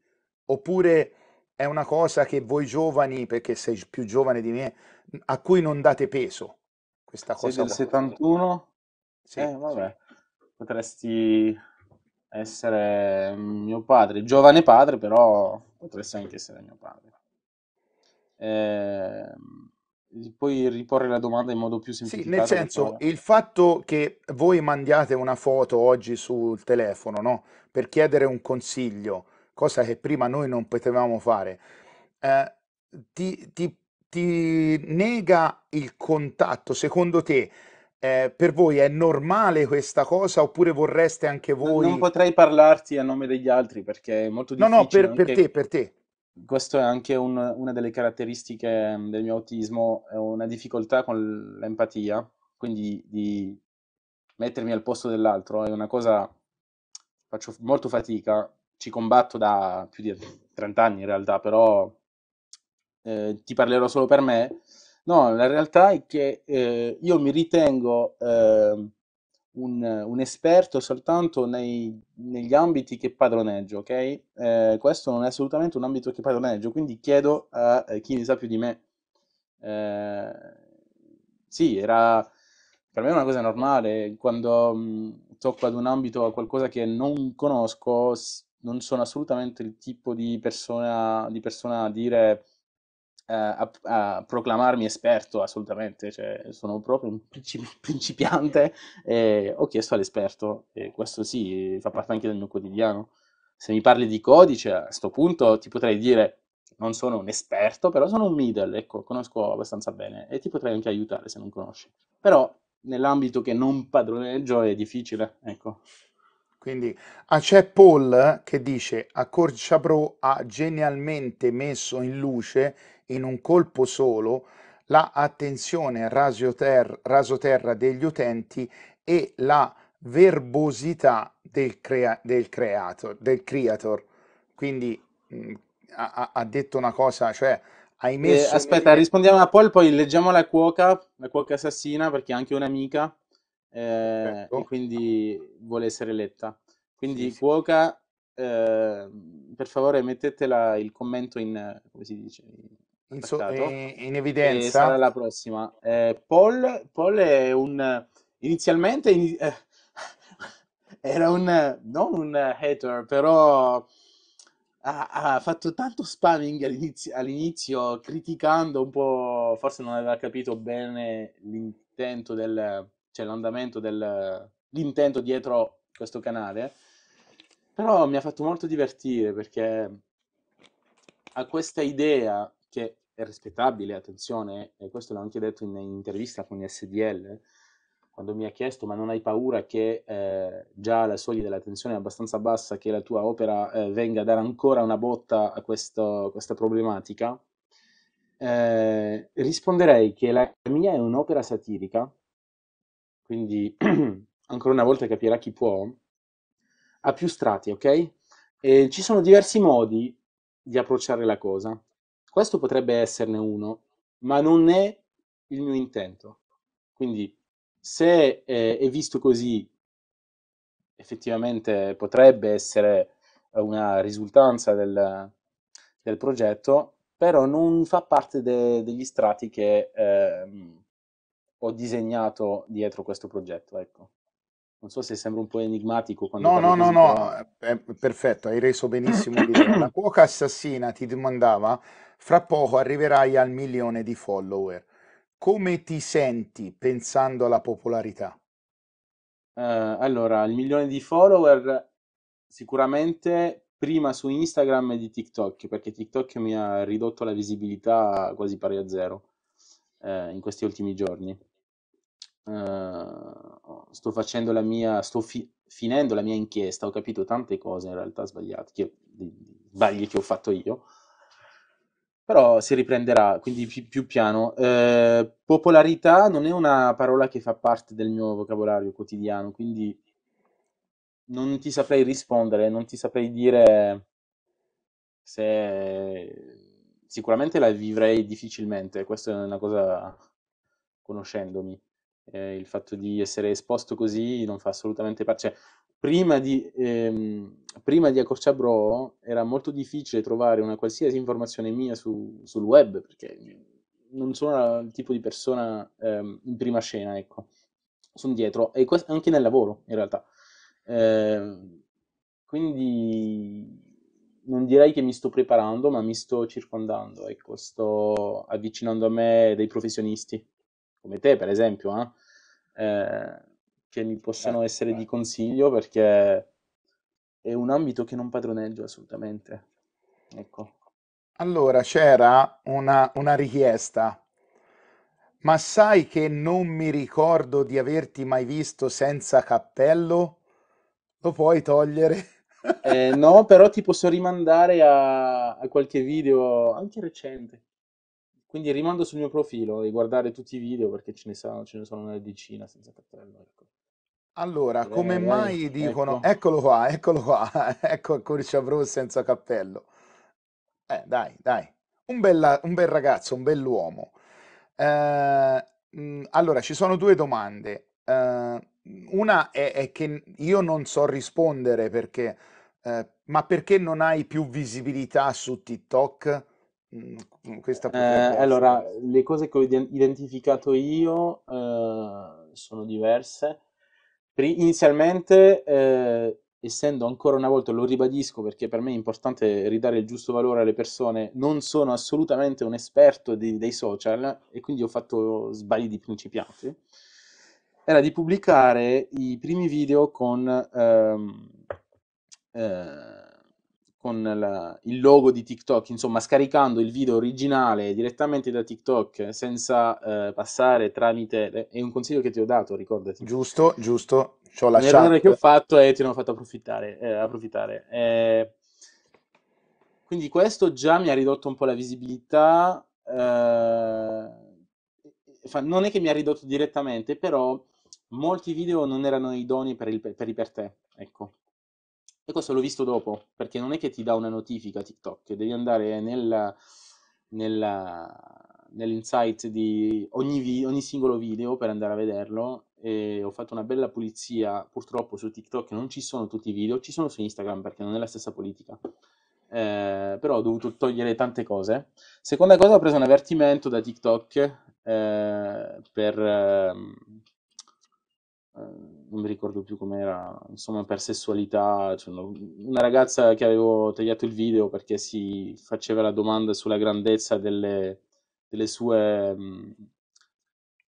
oppure è una cosa che voi giovani, perché sei più giovane di me, a cui non date peso. Questa cosa. Sei del 71? Sì, eh, vabbè. Sì. Potresti essere mio padre, giovane padre, però potresti anche essere mio padre. Eh, Ehm, puoi riporre la domanda in modo più Sì, nel senso, perché- diciamo. il fatto che voi mandiate una foto oggi sul telefono, no? Per chiedere un consiglio, cosa che prima noi non potevamo fare, eh, ti, ti- ti nega il contatto. Secondo te, eh, per voi è normale questa cosa oppure vorreste anche voi... non potrei parlarti a nome degli altri perché è molto difficile. No, no, difficile per, per te, per te questo è anche un, una delle caratteristiche mm, del mio autismo, è una difficoltà con l'empatia, quindi di mettermi al posto dell'altro è una cosa faccio molto fatica, ci combatto da più di 30 anni in realtà, però eh, ti parlerò solo per me. No, la realtà è che eh, io mi ritengo eh, un, un esperto soltanto nei, negli ambiti che padroneggio, ok? Eh, questo non è assolutamente un ambito che padroneggio, quindi chiedo a eh, chi ne sa più di me. Eh, sì, era per me una cosa normale, quando mh, mm, tocco ad un ambito, a qualcosa che non conosco, non sono assolutamente il tipo di persona, di persona a dire eh, a, a, proclamarmi esperto assolutamente, cioè, sono proprio un principi- <laughs> principiante e ho chiesto all'esperto e questo sì fa parte anche del mio quotidiano. Se mi parli di codice a questo punto ti potrei dire non sono un esperto, però sono un middle, ecco, conosco abbastanza bene e ti potrei anche aiutare se non conosci. Però nell'ambito che non padroneggio è difficile, ecco. Quindi ah, c'è Paul che dice Accord Chabrol ha genialmente messo in luce in un colpo solo la attenzione rasoterra degli utenti e la verbosità del, crea del, creator, del creator. Quindi mh, mhmm, ha, ha, detto una cosa, cioè hai eh, messo... Eh, aspetta, rispondiamo a Paul, poi leggiamo la cuoca, la cuoca assassina, perché è anche un'amica eh, e certo. quindi vuole essere letta. Quindi sì, Cuoca, eh, per favore mettetela il commento in, come si dice, in, so, eh, in evidenza. E sarà la prossima. Eh, Paul, Paul è un, inizialmente in, eh, <laughs> era un, non un hater, però ha, fatto tanto spamming all'inizio, all'inizio, criticando un po', forse non aveva capito bene l'intento del, cioè l'andamento dell'intento dietro questo canale, però mi ha fatto molto divertire perché ha questa idea che è rispettabile, attenzione, e questo l'ho anche detto in, in intervista con SDL, quando mi ha chiesto ma non hai paura che eh, già la soglia della tensione è abbastanza bassa che la tua opera eh, venga a dare ancora una botta a questo, questa problematica, eh, risponderei che la mia è un'opera satirica quindi <clears throat> ancora una volta capirà chi può, ha più strati, ok? E ci sono diversi modi di approcciare la cosa. Questo potrebbe esserne uno, ma non è il mio intento. Quindi se eh, è visto così, effettivamente potrebbe essere una risultanza del, del progetto, però non fa parte de, degli strati che eh, ho disegnato dietro questo progetto, ecco. Non so se sembra un po' enigmatico. no, no, no, no, è eh, eh, perfetto, hai reso benissimo l'idea. La <coughs> cuoca assassina ti domandava, fra poco arriverai al milione di follower. Come ti senti pensando alla popolarità? Eh, allora, il milione di follower sicuramente prima su Instagram e di TikTok, perché TikTok mi ha ridotto la visibilità quasi pari a zero eh, in questi ultimi giorni eh, sto facendo la mia, sto fi- finendo la mia inchiesta, ho capito tante cose in realtà sbagliate, che, sbagli che ho fatto io, però si riprenderà, quindi più, più piano. Eh, popolarità non è una parola che fa parte del mio vocabolario quotidiano, quindi non ti saprei rispondere, non ti saprei dire se sicuramente la vivrei difficilmente, questa è una cosa conoscendomi eh, il fatto di essere esposto così non fa assolutamente parte. Cioè, prima di, ehm, prima di Accorciabro era molto difficile trovare una qualsiasi informazione mia su, sul web, perché non sono il tipo di persona ehm, in prima scena, ecco. Sono dietro, e questo, anche nel lavoro, in realtà. Eh, quindi non direi che mi sto preparando, ma mi sto circondando, ecco, sto avvicinando a me dei professionisti come te per esempio, eh, eh, che mi possano eh, essere di eh. consiglio perché è un ambito che non padroneggio assolutamente. Ecco. Allora c'era una, una richiesta. Ma sai che non mi ricordo di averti mai visto senza cappello? Lo puoi togliere? Eh, no, però ti posso rimandare a, a qualche video anche recente. Quindi rimando sul mio profilo e guardare tutti i video perché ce ne sono, ce ne sono una decina senza cappello. Ecco. Allora, eh, come eh, mai dicono ecco. eccolo qua, eccolo qua, <laughs> ecco il Courchavreux senza cappello. Eh, dai, dai. Un, bella, un bel ragazzo, un bell'uomo. Eh, mh, mm, allora, ci sono due domande. Eh, una è, è, che io non so rispondere perché, eh, ma perché non hai più visibilità su TikTok? Mm, mm, questa eh, allora, le cose che ho identificato io eh, sono diverse. Inizialmente, eh, essendo ancora una volta, lo ribadisco perché per me è importante ridare il giusto valore alle persone, non sono assolutamente un esperto di, dei social e quindi ho fatto sbagli di principianti. Era di pubblicare i primi video con ehm, eh, con la, il logo di TikTok, insomma scaricando il video originale direttamente da TikTok eh, senza eh, passare tramite... È un consiglio che ti ho dato, ricordati. Giusto, giusto. ci C'ho la L'errore che ho fatto è ti hanno fatto approfittare. Eh, approfittare. Eh, quindi questo già mi ha ridotto un po' la visibilità. Eh, non è che mi ha ridotto direttamente, però molti video non erano idonei per, il, per i per te. Ecco, e questo l'ho visto dopo, perché non è che ti dà una notifica TikTok, devi andare nella, nella, nell'insight di ogni, vi, ogni, singolo video per andare a vederlo. E ho fatto una bella pulizia, purtroppo su TikTok non ci sono tutti i video, ci sono su Instagram perché non è la stessa politica. Eh, però ho dovuto togliere tante cose. Seconda cosa, ho preso un avvertimento da TikTok eh, per, ehm, eh, non mi ricordo più com'era, insomma per sessualità, cioè una ragazza che avevo tagliato il video perché si faceva la domanda sulla grandezza delle, delle sue... Mm,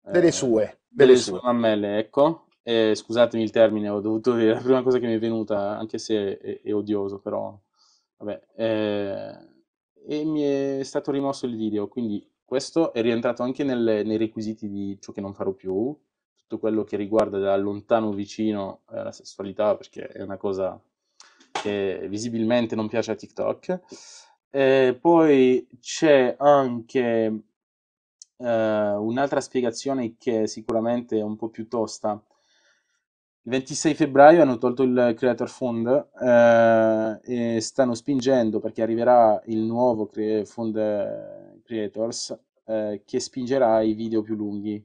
eh, delle eh, sue. Delle, delle sue mammelle, ecco. E, scusatemi il termine, ho dovuto dire <laughs> la prima cosa che mi è venuta, anche se è, è odioso, però... Vabbè, eh, e mi è stato rimosso il video, quindi questo è rientrato anche nelle, nei requisiti di ciò che non farò più, tutto quello che riguarda da lontano vicino eh, la sessualità, perché è una cosa che visibilmente non piace a TikTok. E poi c'è anche Uh, un'altra spiegazione che è sicuramente è un po' più tosta. Il 26 febbraio hanno tolto il Creator Fund uh, e stanno spingendo perché arriverà il nuovo cre- Fund eh, Creators uh, che spingerà i video più lunghi.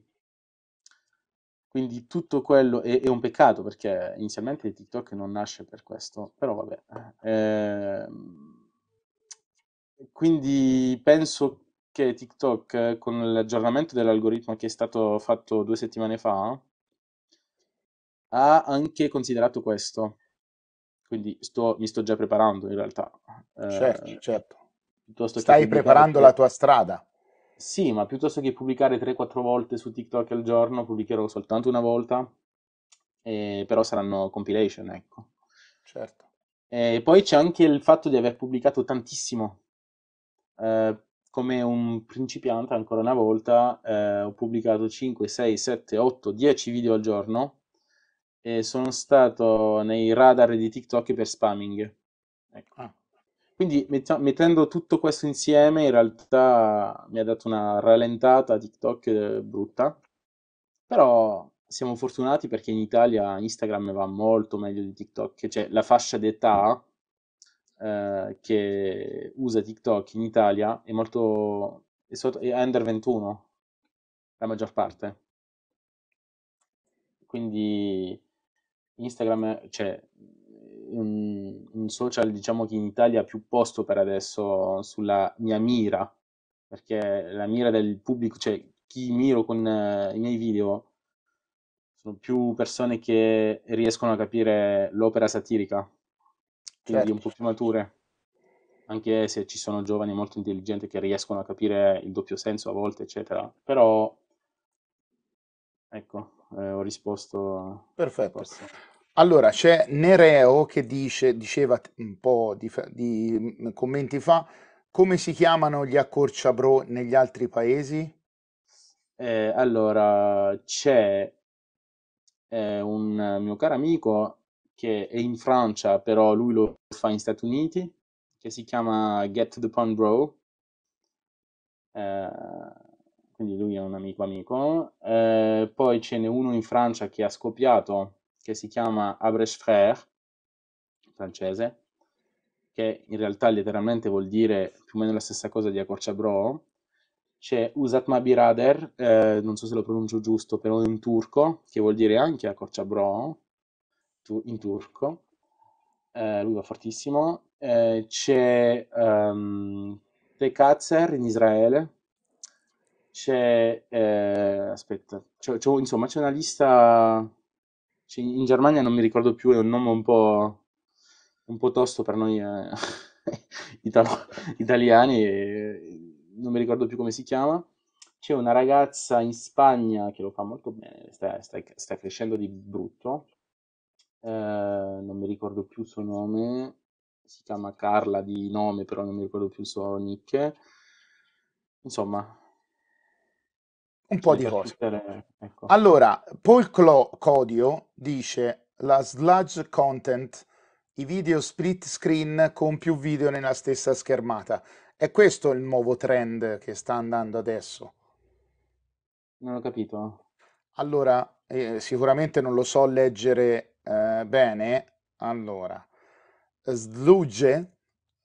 Quindi tutto quello è, è, un peccato perché inizialmente TikTok non nasce per questo, però vabbè. Eh, ehm, quindi penso che TikTok con l'aggiornamento dell'algoritmo che è stato fatto due settimane fa ha anche considerato questo. Quindi sto, mi sto già preparando in realtà. Eh, certo, certo. Stai preparando che... la tua strada. Sì, ma piuttosto che pubblicare 3-4 volte su TikTok al giorno, pubblicherò soltanto una volta, eh, però saranno compilation, ecco. Certo. E poi c'è anche il fatto di aver pubblicato tantissimo. Eh, come un principiante, ancora una volta, eh, ho pubblicato 5, 6, 7, 8, 10 video al giorno e sono stato nei radar di TikTok per spamming. Ecco. Ah. Quindi metta- mettendo tutto questo insieme, in realtà mi ha dato una rallentata TikTok eh, brutta, però siamo fortunati perché in Italia Instagram va molto meglio di TikTok, cioè la fascia d'età eh, che usa TikTok in Italia è molto è, sotto, è under 21 la maggior parte. Quindi Instagram, cioè un, un social diciamo che in Italia ha più posto per adesso sulla mia mira, perché la mira del pubblico, cioè chi miro con eh, i miei video sono più persone che riescono a capire l'opera satirica, quindi certo. un po' più mature, anche se ci sono giovani molto intelligenti che riescono a capire il doppio senso a volte, eccetera. Però, ecco, eh, ho risposto. Perfetto. Allora, c'è Nereo che dice, diceva un po' di, di mm, commenti fa, come si chiamano gli accorciabro negli altri paesi? Eh, allora, c'è eh, un mio caro amico che è in Francia, però lui lo fa in Stati Uniti, che si chiama Get to the Pond Bro. Eh, quindi lui è un amico amico. Eh, poi ce n'è uno in Francia che ha scoppiato che si chiama Abresh Frère, francese, che in realtà letteralmente vuol dire più o meno la stessa cosa di Bro. c'è Usat Mabirader, eh, non so se lo pronuncio giusto, però in turco, che vuol dire anche Acorciabro, tu, in turco, eh, lui va fortissimo, eh, c'è um, ehm, Tekatzer in Israele, c'è, eh, aspetta, c'è, c'è, insomma c'è una lista sì, in Germania non mi ricordo più, è un nome un po', un po' tosto per noi eh, <laughs> italo- italiani, eh, non mi ricordo più come si chiama. C'è una ragazza in Spagna che lo fa molto bene, sta, sta- sta crescendo di brutto, eh, non mi ricordo più il suo nome, si chiama Carla di nome, però non mi ricordo più il suo nick. Insomma, un po' di cose. Ecco. Allora, Paul Clo- Codio dice la sludge content, i video split screen con più video nella stessa schermata. È questo il nuovo trend che sta andando adesso? Non ho capito. Allora, eh, sicuramente non lo so leggere eh, bene. Allora, sludge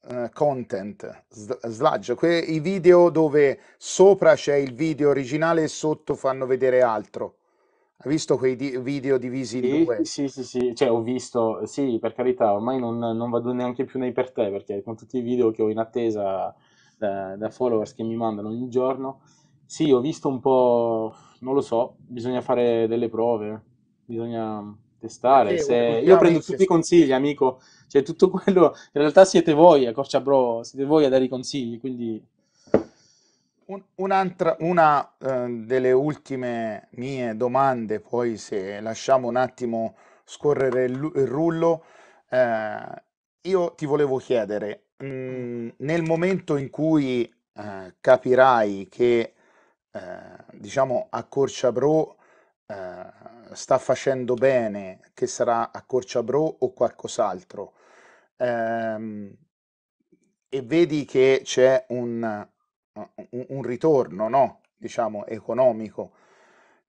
eh, content, sludge, que- i video dove sopra c'è il video originale e sotto fanno vedere altro. Hai visto quei di- video divisi sì, in due? Sì, sì, sì, cioè ho visto, sì, per carità, ormai non, non vado neanche più nei per te, perché con tutti i video che ho in attesa da, da followers che mi mandano ogni giorno, sì, ho visto un po', non lo so, bisogna fare delle prove, bisogna testare. se... Io prendo tutti i consigli, amico, cioè, tutto quello, in realtà siete voi a eh, Corcia Bro, siete voi a dare i consigli, quindi... un'altra, una eh, delle ultime mie domande, poi se lasciamo un attimo scorrere il, il rullo, eh, io ti volevo chiedere, mh, mm, nel momento in cui eh, capirai che, eh, diciamo, a Corciabro eh, sta facendo bene, che sarà a Corcia Bro o qualcos'altro, ehm, e vedi che c'è un, un, un ritorno, no? diciamo, economico,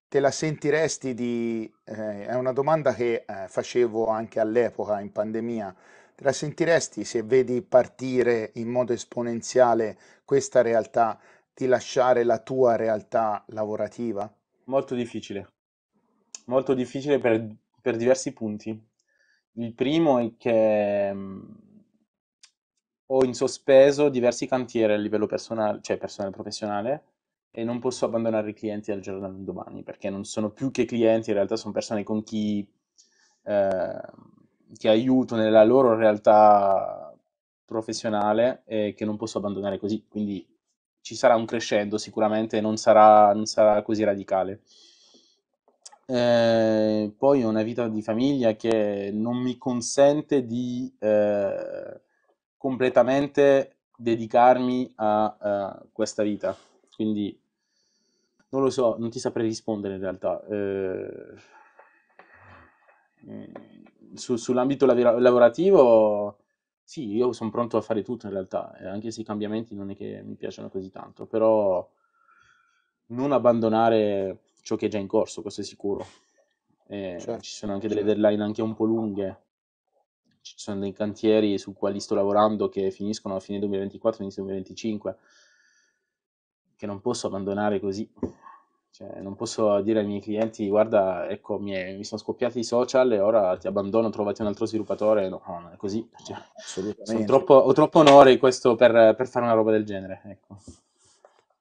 te la sentiresti di... Eh, è una domanda che eh, facevo anche all'epoca in pandemia, te la sentiresti se vedi partire in modo esponenziale questa realtà, di lasciare la tua realtà lavorativa? Molto difficile, molto difficile per, per diversi punti. Il primo è che mh, mhmm, ho in sospeso diversi cantieri a livello personale, cioè personale professionale, e non posso abbandonare i clienti dal giorno al domani, perché non sono più che clienti, in realtà sono persone con chi eh, che aiuto nella loro realtà professionale e che non posso abbandonare così, quindi ci sarà un crescendo sicuramente, non sarà, non sarà così radicale eh, poi ho una vita di famiglia che non mi consente di eh, completamente dedicarmi a, a, questa vita. Quindi non lo so, non ti saprei rispondere in realtà. Eh, mm, su, sull'ambito lav- lavorativo, sì, io sono pronto a fare tutto in realtà, eh, anche se i cambiamenti non è che mi piacciono così tanto, però non abbandonare ciò che è già in corso, questo è sicuro. Eh, certo. Ci sono anche delle certo. deadline anche un po' lunghe, ci sono dei cantieri su quali sto lavorando che finiscono a fine 2024, inizio 2025, che non posso abbandonare così. Cioè, non posso dire ai miei clienti, guarda, ecco, mi, è, mi sono scoppiati i social e ora ti abbandono, trovati un altro sviluppatore. No, non è così. Cioè, troppo, ho troppo onore questo per, per, fare una roba del genere. Ecco.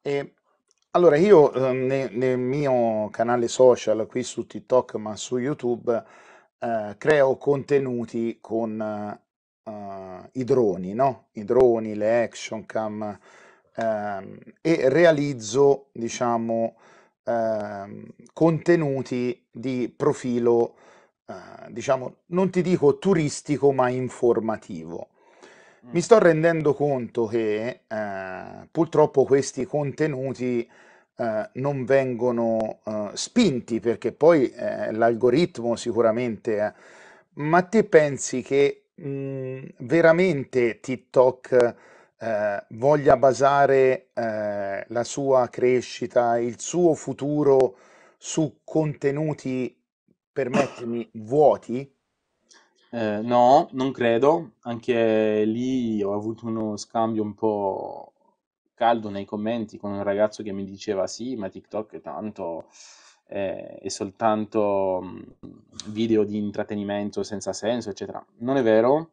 E allora, io ehm, ne- nel mio canale social, qui su TikTok, ma su YouTube, eh, creo contenuti con eh, i droni, no? I droni, le action cam, ehm, e realizzo, diciamo, ehm, contenuti di profilo, eh, diciamo, non ti dico turistico, ma informativo mi sto rendendo conto che eh, purtroppo questi contenuti eh, non vengono eh, spinti perché poi eh, l'algoritmo sicuramente... è. Eh. ma te pensi che mh, mm, veramente TikTok eh, voglia basare la sua crescita, il suo futuro su contenuti, permettimi, vuoti? Eh, no, non credo, anche lì ho avuto uno scambio un po' caldo nei commenti con un ragazzo che mi diceva sì, ma TikTok è tanto eh, è soltanto video di intrattenimento senza senso, eccetera. Non è vero.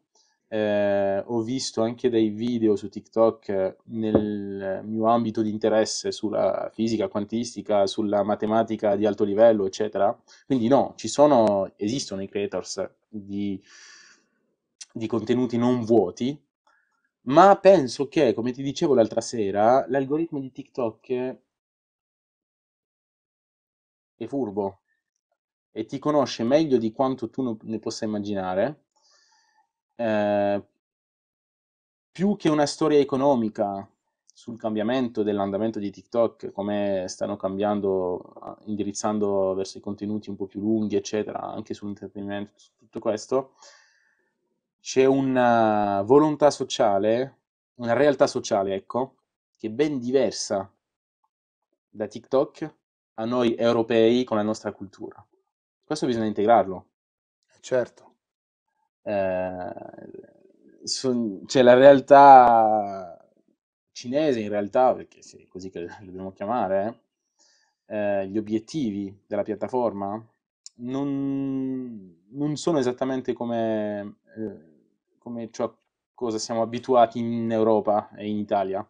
Eh, ho visto anche dei video su TikTok nel mio ambito di interesse sulla fisica quantistica, sulla matematica di alto livello, eccetera. Quindi no, ci sono, esistono i creators di, di contenuti non vuoti, ma penso che, come ti dicevo l'altra sera, l'algoritmo di TikTok è furbo e ti conosce meglio di quanto tu ne possa immaginare. Eh, più che una storia economica, sul cambiamento dell'andamento di TikTok, come stanno cambiando, indirizzando verso i contenuti un po' più lunghi, eccetera, anche sull'intrattenimento, su tutto questo, c'è una eh, volontà sociale, una realtà sociale, ecco, che è ben diversa da TikTok a noi europei con la nostra cultura. Questo bisogna integrarlo. Certo. Eh, su, cioè la realtà cinese in realtà, perché è così che li <laughs> dobbiamo chiamare, eh, eh, gli obiettivi della piattaforma non, non sono esattamente come, eh, come ciò a cosa siamo abituati in Europa e in Italia.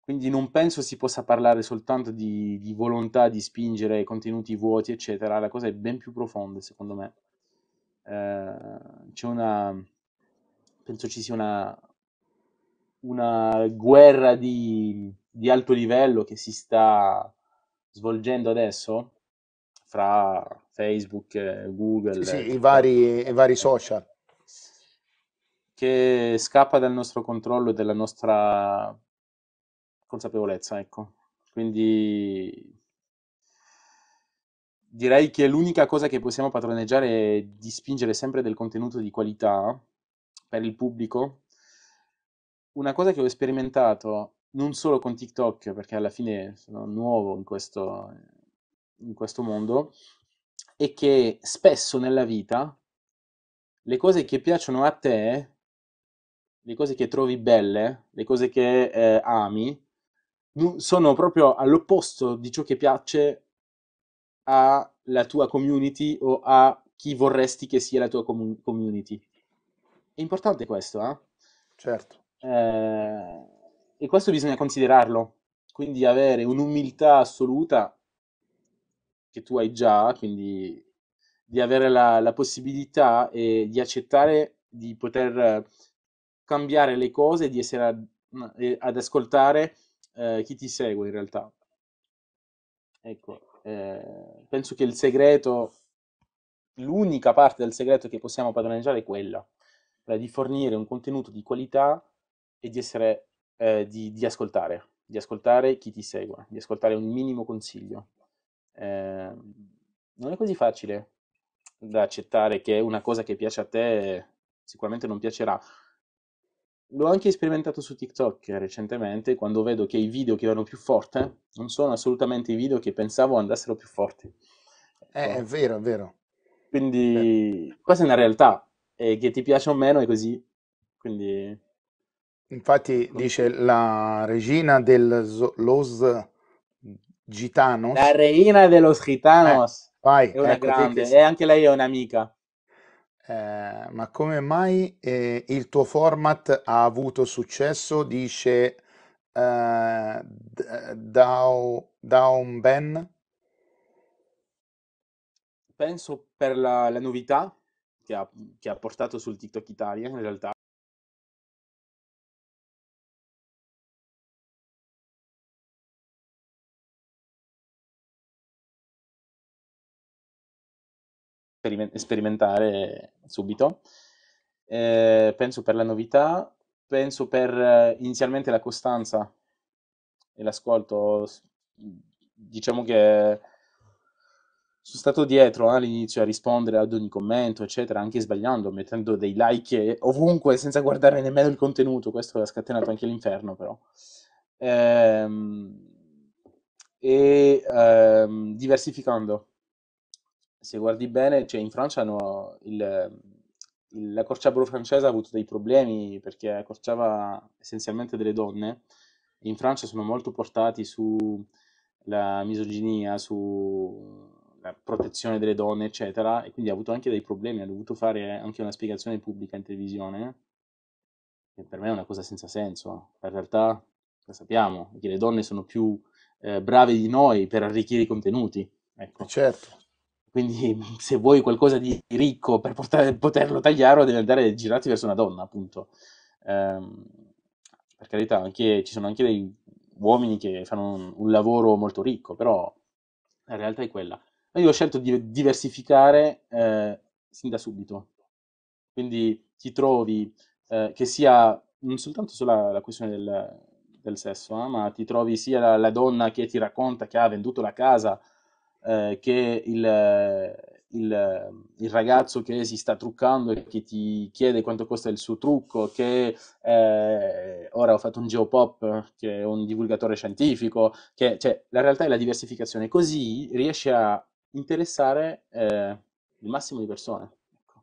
Quindi non penso si possa parlare soltanto di, di volontà di spingere contenuti vuoti, eccetera. La cosa è ben più profonda, secondo me. Eh, c'è una, penso ci sia una, una guerra di, di alto livello che si sta svolgendo adesso fra Facebook, Google, sì, i, vari, i vari social che scappa dal nostro controllo e dalla nostra consapevolezza, ecco. Quindi direi che l'unica cosa che possiamo padroneggiare è di spingere sempre del contenuto di qualità per il pubblico una cosa che ho sperimentato non solo con TikTok, perché alla fine sono nuovo in questo, in questo mondo, è che spesso nella vita le cose che piacciono a te, le cose che trovi belle, le cose che eh, ami, sono proprio all'opposto di ciò che piace alla tua community o a chi vorresti che sia la tua com- community. È importante questo, eh? Certo. Eh, e questo bisogna considerarlo, quindi avere un'umiltà assoluta che tu hai già, quindi di avere la, la possibilità e di accettare di poter cambiare le cose, di essere ad, ad ascoltare eh, chi ti segue in realtà. Ecco, eh, penso che il segreto, l'unica parte del segreto che possiamo padroneggiare è quella, quella di fornire un contenuto di qualità e di essere, eh, di, di, ascoltare, di ascoltare chi ti segue, di ascoltare un minimo consiglio. Eh, non è così facile da accettare che una cosa che piace a te sicuramente non piacerà. L'ho anche sperimentato su TikTok recentemente, quando vedo che i video che vanno più forte non sono assolutamente i video che pensavo andassero più forti. Eh, ecco. è vero, è vero. Quindi, questa è una realtà, e che ti piaccia o meno è così. Quindi, Infatti dice la regina del Los Gitanos. La regina de los Gitanos. Eh, vai, è una ecco grande, che... e anche lei è un'amica. Eh, ma come mai eh, il tuo format ha avuto successo? Dice eh, Dao, Daum Ben. Penso per la, la novità che ha, che ha portato sul TikTok Italia, in realtà. speriment- sperimentare subito. Eh, penso per la novità, penso per eh, inizialmente la costanza e l'ascolto. Diciamo che sono stato dietro eh, all'inizio a rispondere ad ogni commento, eccetera, anche sbagliando, mettendo dei like ovunque senza guardare nemmeno il contenuto. Questo ha scatenato anche l'inferno, però. Ehm, e ehm, diversificando se guardi bene, cioè in Francia hanno il, il, la Corciabro francese ha avuto dei problemi perché accorciava essenzialmente delle donne. In Francia sono molto portati sulla misoginia, sulla protezione delle donne, eccetera, e quindi ha avuto anche dei problemi, ha dovuto fare anche una spiegazione pubblica in televisione, che per me è una cosa senza senso. In realtà lo sappiamo, che le donne sono più eh, brave di noi per arricchire i contenuti. Ecco. Certo, quindi <laughs> se vuoi qualcosa di ricco per portare, poterlo tagliare devi andare girati verso una donna, appunto. Ehm, per carità, anche, ci sono anche dei uomini che fanno un, un, lavoro molto ricco, però la realtà è quella. io ho scelto di diversificare eh, sin da subito. Quindi ti trovi eh, che sia non soltanto sulla la questione del, del sesso, eh, ma ti trovi sia la, la, donna che ti racconta che ha venduto la casa eh, che il, eh, il, il, ragazzo che si sta truccando e che ti chiede quanto costa il suo trucco, che eh, ora ho fatto un geopop, che è un divulgatore scientifico, che, cioè, la realtà è la diversificazione, così riesce a interessare eh, il massimo di persone. Ecco.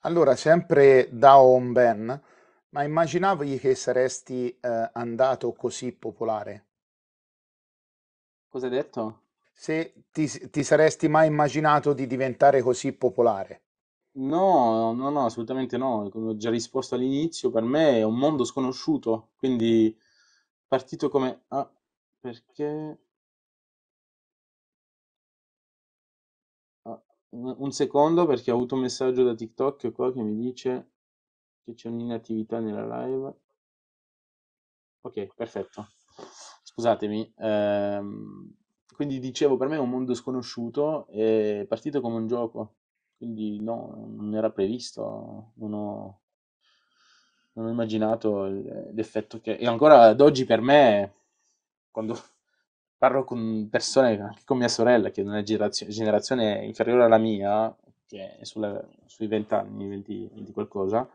Allora, sempre da ben, ma immaginavi che saresti eh, andato così popolare? Cosa hai detto? se ti, ti saresti mai immaginato di diventare così popolare. No, no, no, assolutamente no. Come ho già risposto all'inizio, per me è un mondo sconosciuto, quindi partito come... Ah, perché... Ah, un secondo perché ho avuto un messaggio da TikTok qua che mi dice che c'è un'inattività nella live. Ok, perfetto. Scusatemi. Ehm... Quindi dicevo, per me è un mondo sconosciuto, è partito come un gioco, quindi no, non era previsto, non ho, non ho immaginato l'effetto che... E ancora ad oggi per me, quando <laughs> parlo con persone, anche con mia sorella, che è una generazione inferiore alla mia, che è sulla- sui 20 anni, 20 20 qualcosa,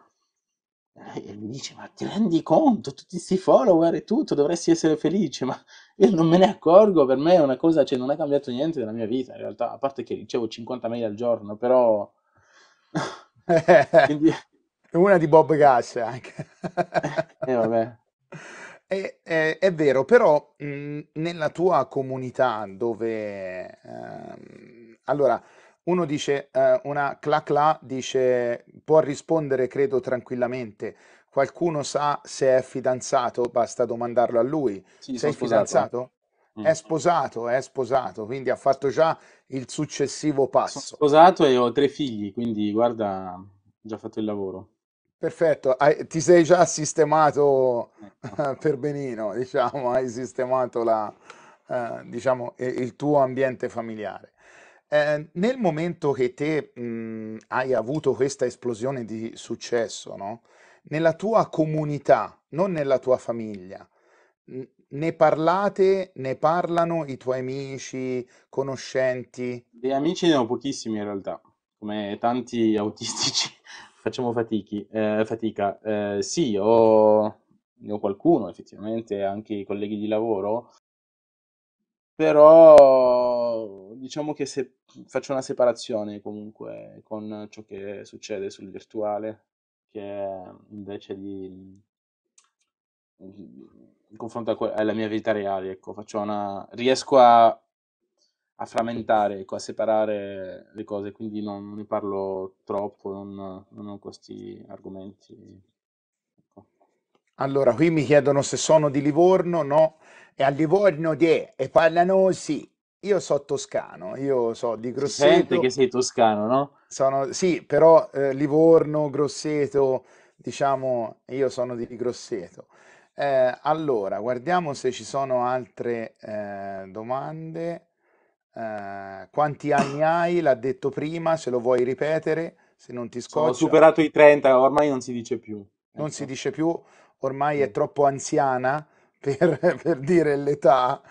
eh, e lui dice, ma ti rendi conto, tutti questi follower e tutto, dovresti essere felice, ma io non me ne accorgo, per me è una cosa, cioè non è cambiato niente nella mia vita, in realtà, a parte che ricevo 50 mail al giorno, però... <laughs> Quindi... Una di Bob Gass anche. <laughs> eh, vabbè. È, è, è, vero, però mh, nella tua comunità dove... Ehm, allora, uno dice, eh, una cla cla dice, può rispondere credo tranquillamente, qualcuno sa se è fidanzato, basta domandarlo a lui, sì, sei eh. fidanzato? Mm. È sposato, è sposato, quindi ha fatto già il successivo passo. Sono sposato e ho tre figli, quindi guarda, ho già fatto il lavoro. Perfetto, hai, ti sei già sistemato eh, <laughs> per benino, diciamo, hai sistemato la, eh, diciamo, il tuo ambiente familiare. Ehm, nel momento che te, mh, mhmm, hai avuto questa esplosione di successo, no? Nella tua comunità, non nella tua famiglia, ne parlate, ne parlano i tuoi amici, conoscenti? Dei amici ne ho pochissimi in realtà, come tanti <laughs> autistici facciamo fatichi, eh, fatica. Eh, sì, ho, ne ho qualcuno effettivamente, anche i colleghi di lavoro, però diciamo che se faccio una separazione comunque con ciò che succede sul virtuale, che invece di in confronto alla mia vita reale, ecco, faccio una riesco a, a frammentare, ecco, a separare le cose, quindi non, non ne parlo troppo, non, non ho questi argomenti. Ecco. Allora, qui mi chiedono se sono di Livorno, no? E a Livorno di e parlano sì. Io so toscano, io so di Si sente che Grosseto, sei toscano, no? sono, sì, però eh, Livorno, Grosseto, diciamo, io sono di Grosseto. Eh, allora, guardiamo se ci sono altre eh, domande. Eh, quanti anni hai? L'ha detto prima, se lo vuoi ripetere, se non ti Sono scoccia. superato i 30, ormai non si dice più. Non ecco. si Ecco. dice più, ormai è mm. troppo anziana <laughs> per, per dire l'età.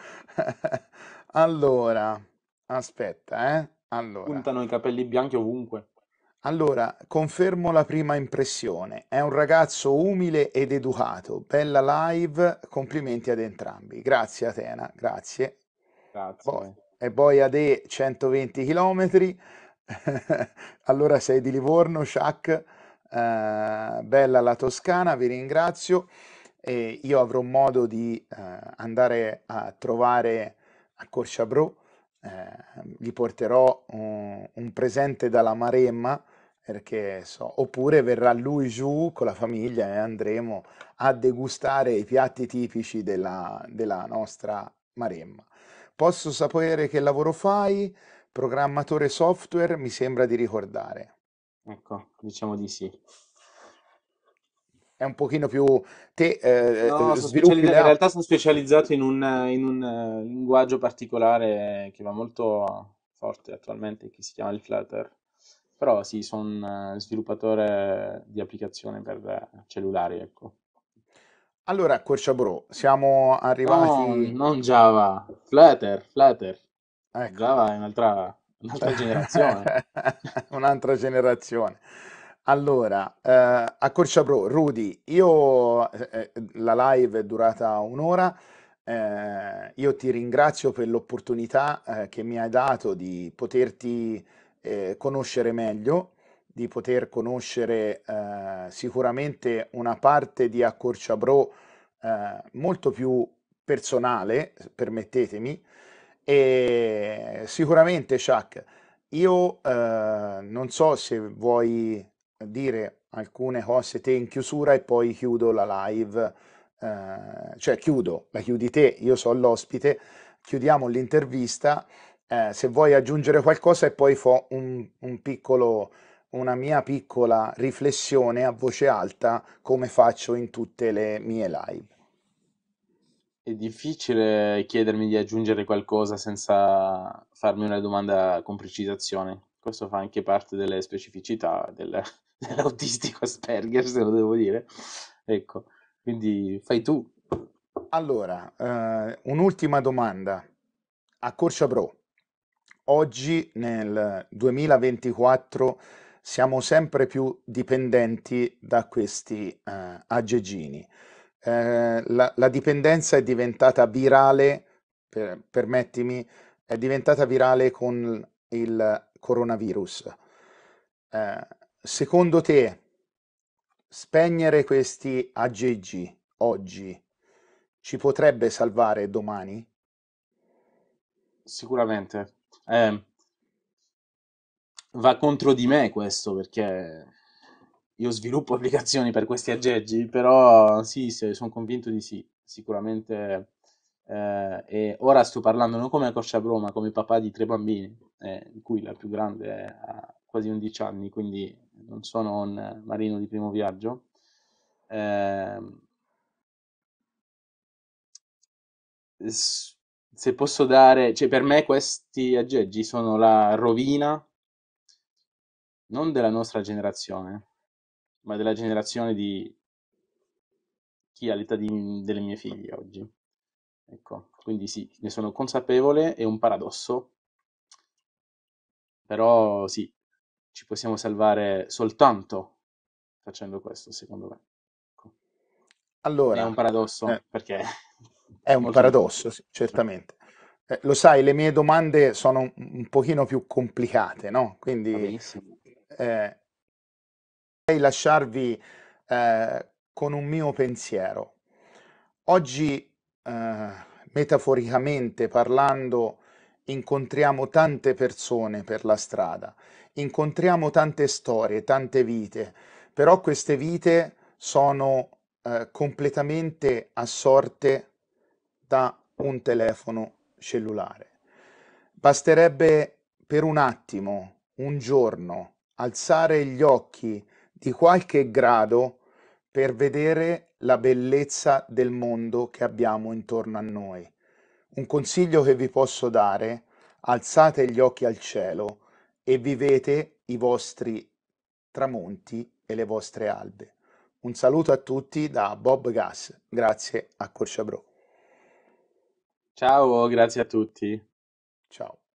Allora, aspetta, eh. Allora, Puntano i capelli bianchi ovunque. allora, confermo la prima impressione. È un ragazzo umile ed educato. Bella live, complimenti ad entrambi. Grazie Atena, grazie. Poi, e poi a te 120 km. <laughs> Allora sei di Livorno, Shaq. Eh, bella la Toscana, vi ringrazio. E io avrò modo di eh, andare a trovare a Corsciabrò, eh, gli porterò un, un, presente dalla Maremma, perché so, oppure verrà lui giù con la famiglia e andremo a degustare i piatti tipici della, della nostra Maremma. Posso sapere che lavoro fai? Programmatore software, mi sembra di ricordare. Ecco, diciamo di sì è un pochino più te eh, no, eh, sviluppi in realtà sono specializzato in un, in un, eh, linguaggio particolare che va molto forte attualmente che si chiama il Flutter però sì, sono eh, sviluppatore di applicazione per cellulari ecco allora, Bro, siamo arrivati... No, non Java, Flutter, Flutter. Ecco. Java è un'altra, un'altra <laughs> generazione. un'altra generazione. Allora, eh, a Corciapro, Rudy, io eh, eh, la live è durata un'ora, eh, io ti ringrazio per l'opportunità eh, che mi hai dato di poterti eh, conoscere meglio, di poter conoscere sicuramente una parte di Accorcia Accorciabro molto più personale, permettetemi, e sicuramente, Chuck, io eh, non so se vuoi dire alcune cose te in chiusura e poi chiudo la live, eh, cioè chiudo, la chiudi te, io sono l'ospite, chiudiamo l'intervista, eh, se vuoi aggiungere qualcosa e poi fo un, un piccolo, una mia piccola riflessione a voce alta come faccio in tutte le mie live. È difficile chiedermi di aggiungere qualcosa senza farmi una domanda con precisazione. Questo fa anche parte delle specificità del, dell'autistico <laughs> Asperger, se lo devo dire. Ecco, quindi fai tu. Allora, eh, un'ultima domanda. A Corcia Pro, oggi nel 2024 siamo sempre più dipendenti da questi eh, aggeggini. Eh, la, la, dipendenza è diventata virale, per, permettimi, è diventata virale con il coronavirus. Eh, secondo te spegnere questi aggeggi oggi ci potrebbe salvare domani? Sicuramente. Eh, va contro di me questo perché io sviluppo <laughs> applicazioni per questi aggeggi, però sì, sono convinto di sì, sicuramente. Eh, e ora sto parlando non come Broma, ma come papà di tre bambini, eh, in cui la più grande ha quasi 11 anni, quindi non sono un eh, marino di primo viaggio. Eh, se posso dare, cioè per me questi aggeggi sono la rovina non della nostra generazione, ma della generazione di chi ha l'età delle mie figlie oggi. Ecco, quindi sì, ne sono consapevole, è un paradosso, però sì, ci possiamo salvare soltanto facendo questo, secondo me. Ecco. Allora, è un paradosso, eh, perché... È un <laughs> paradosso, <laughs> sì, certamente. Eh, lo sai, le mie domande sono un, un pochino più complicate, no? Quindi eh, vorrei lasciarvi eh, con un mio pensiero. Oggi, eh, metaforicamente parlando, incontriamo tante persone per la strada incontriamo tante storie, tante vite, però queste vite sono eh, completamente assorte da un telefono cellulare. Basterebbe per un attimo, un giorno, alzare gli occhi di qualche grado per vedere la bellezza del mondo che abbiamo intorno a noi. Un consiglio che vi posso dare, alzate gli occhi al cielo, e vivete i vostri tramonti e le vostre albe. Un saluto a tutti da Bob Gas, grazie a Corsia Bro. Ciao, grazie a tutti. Ciao.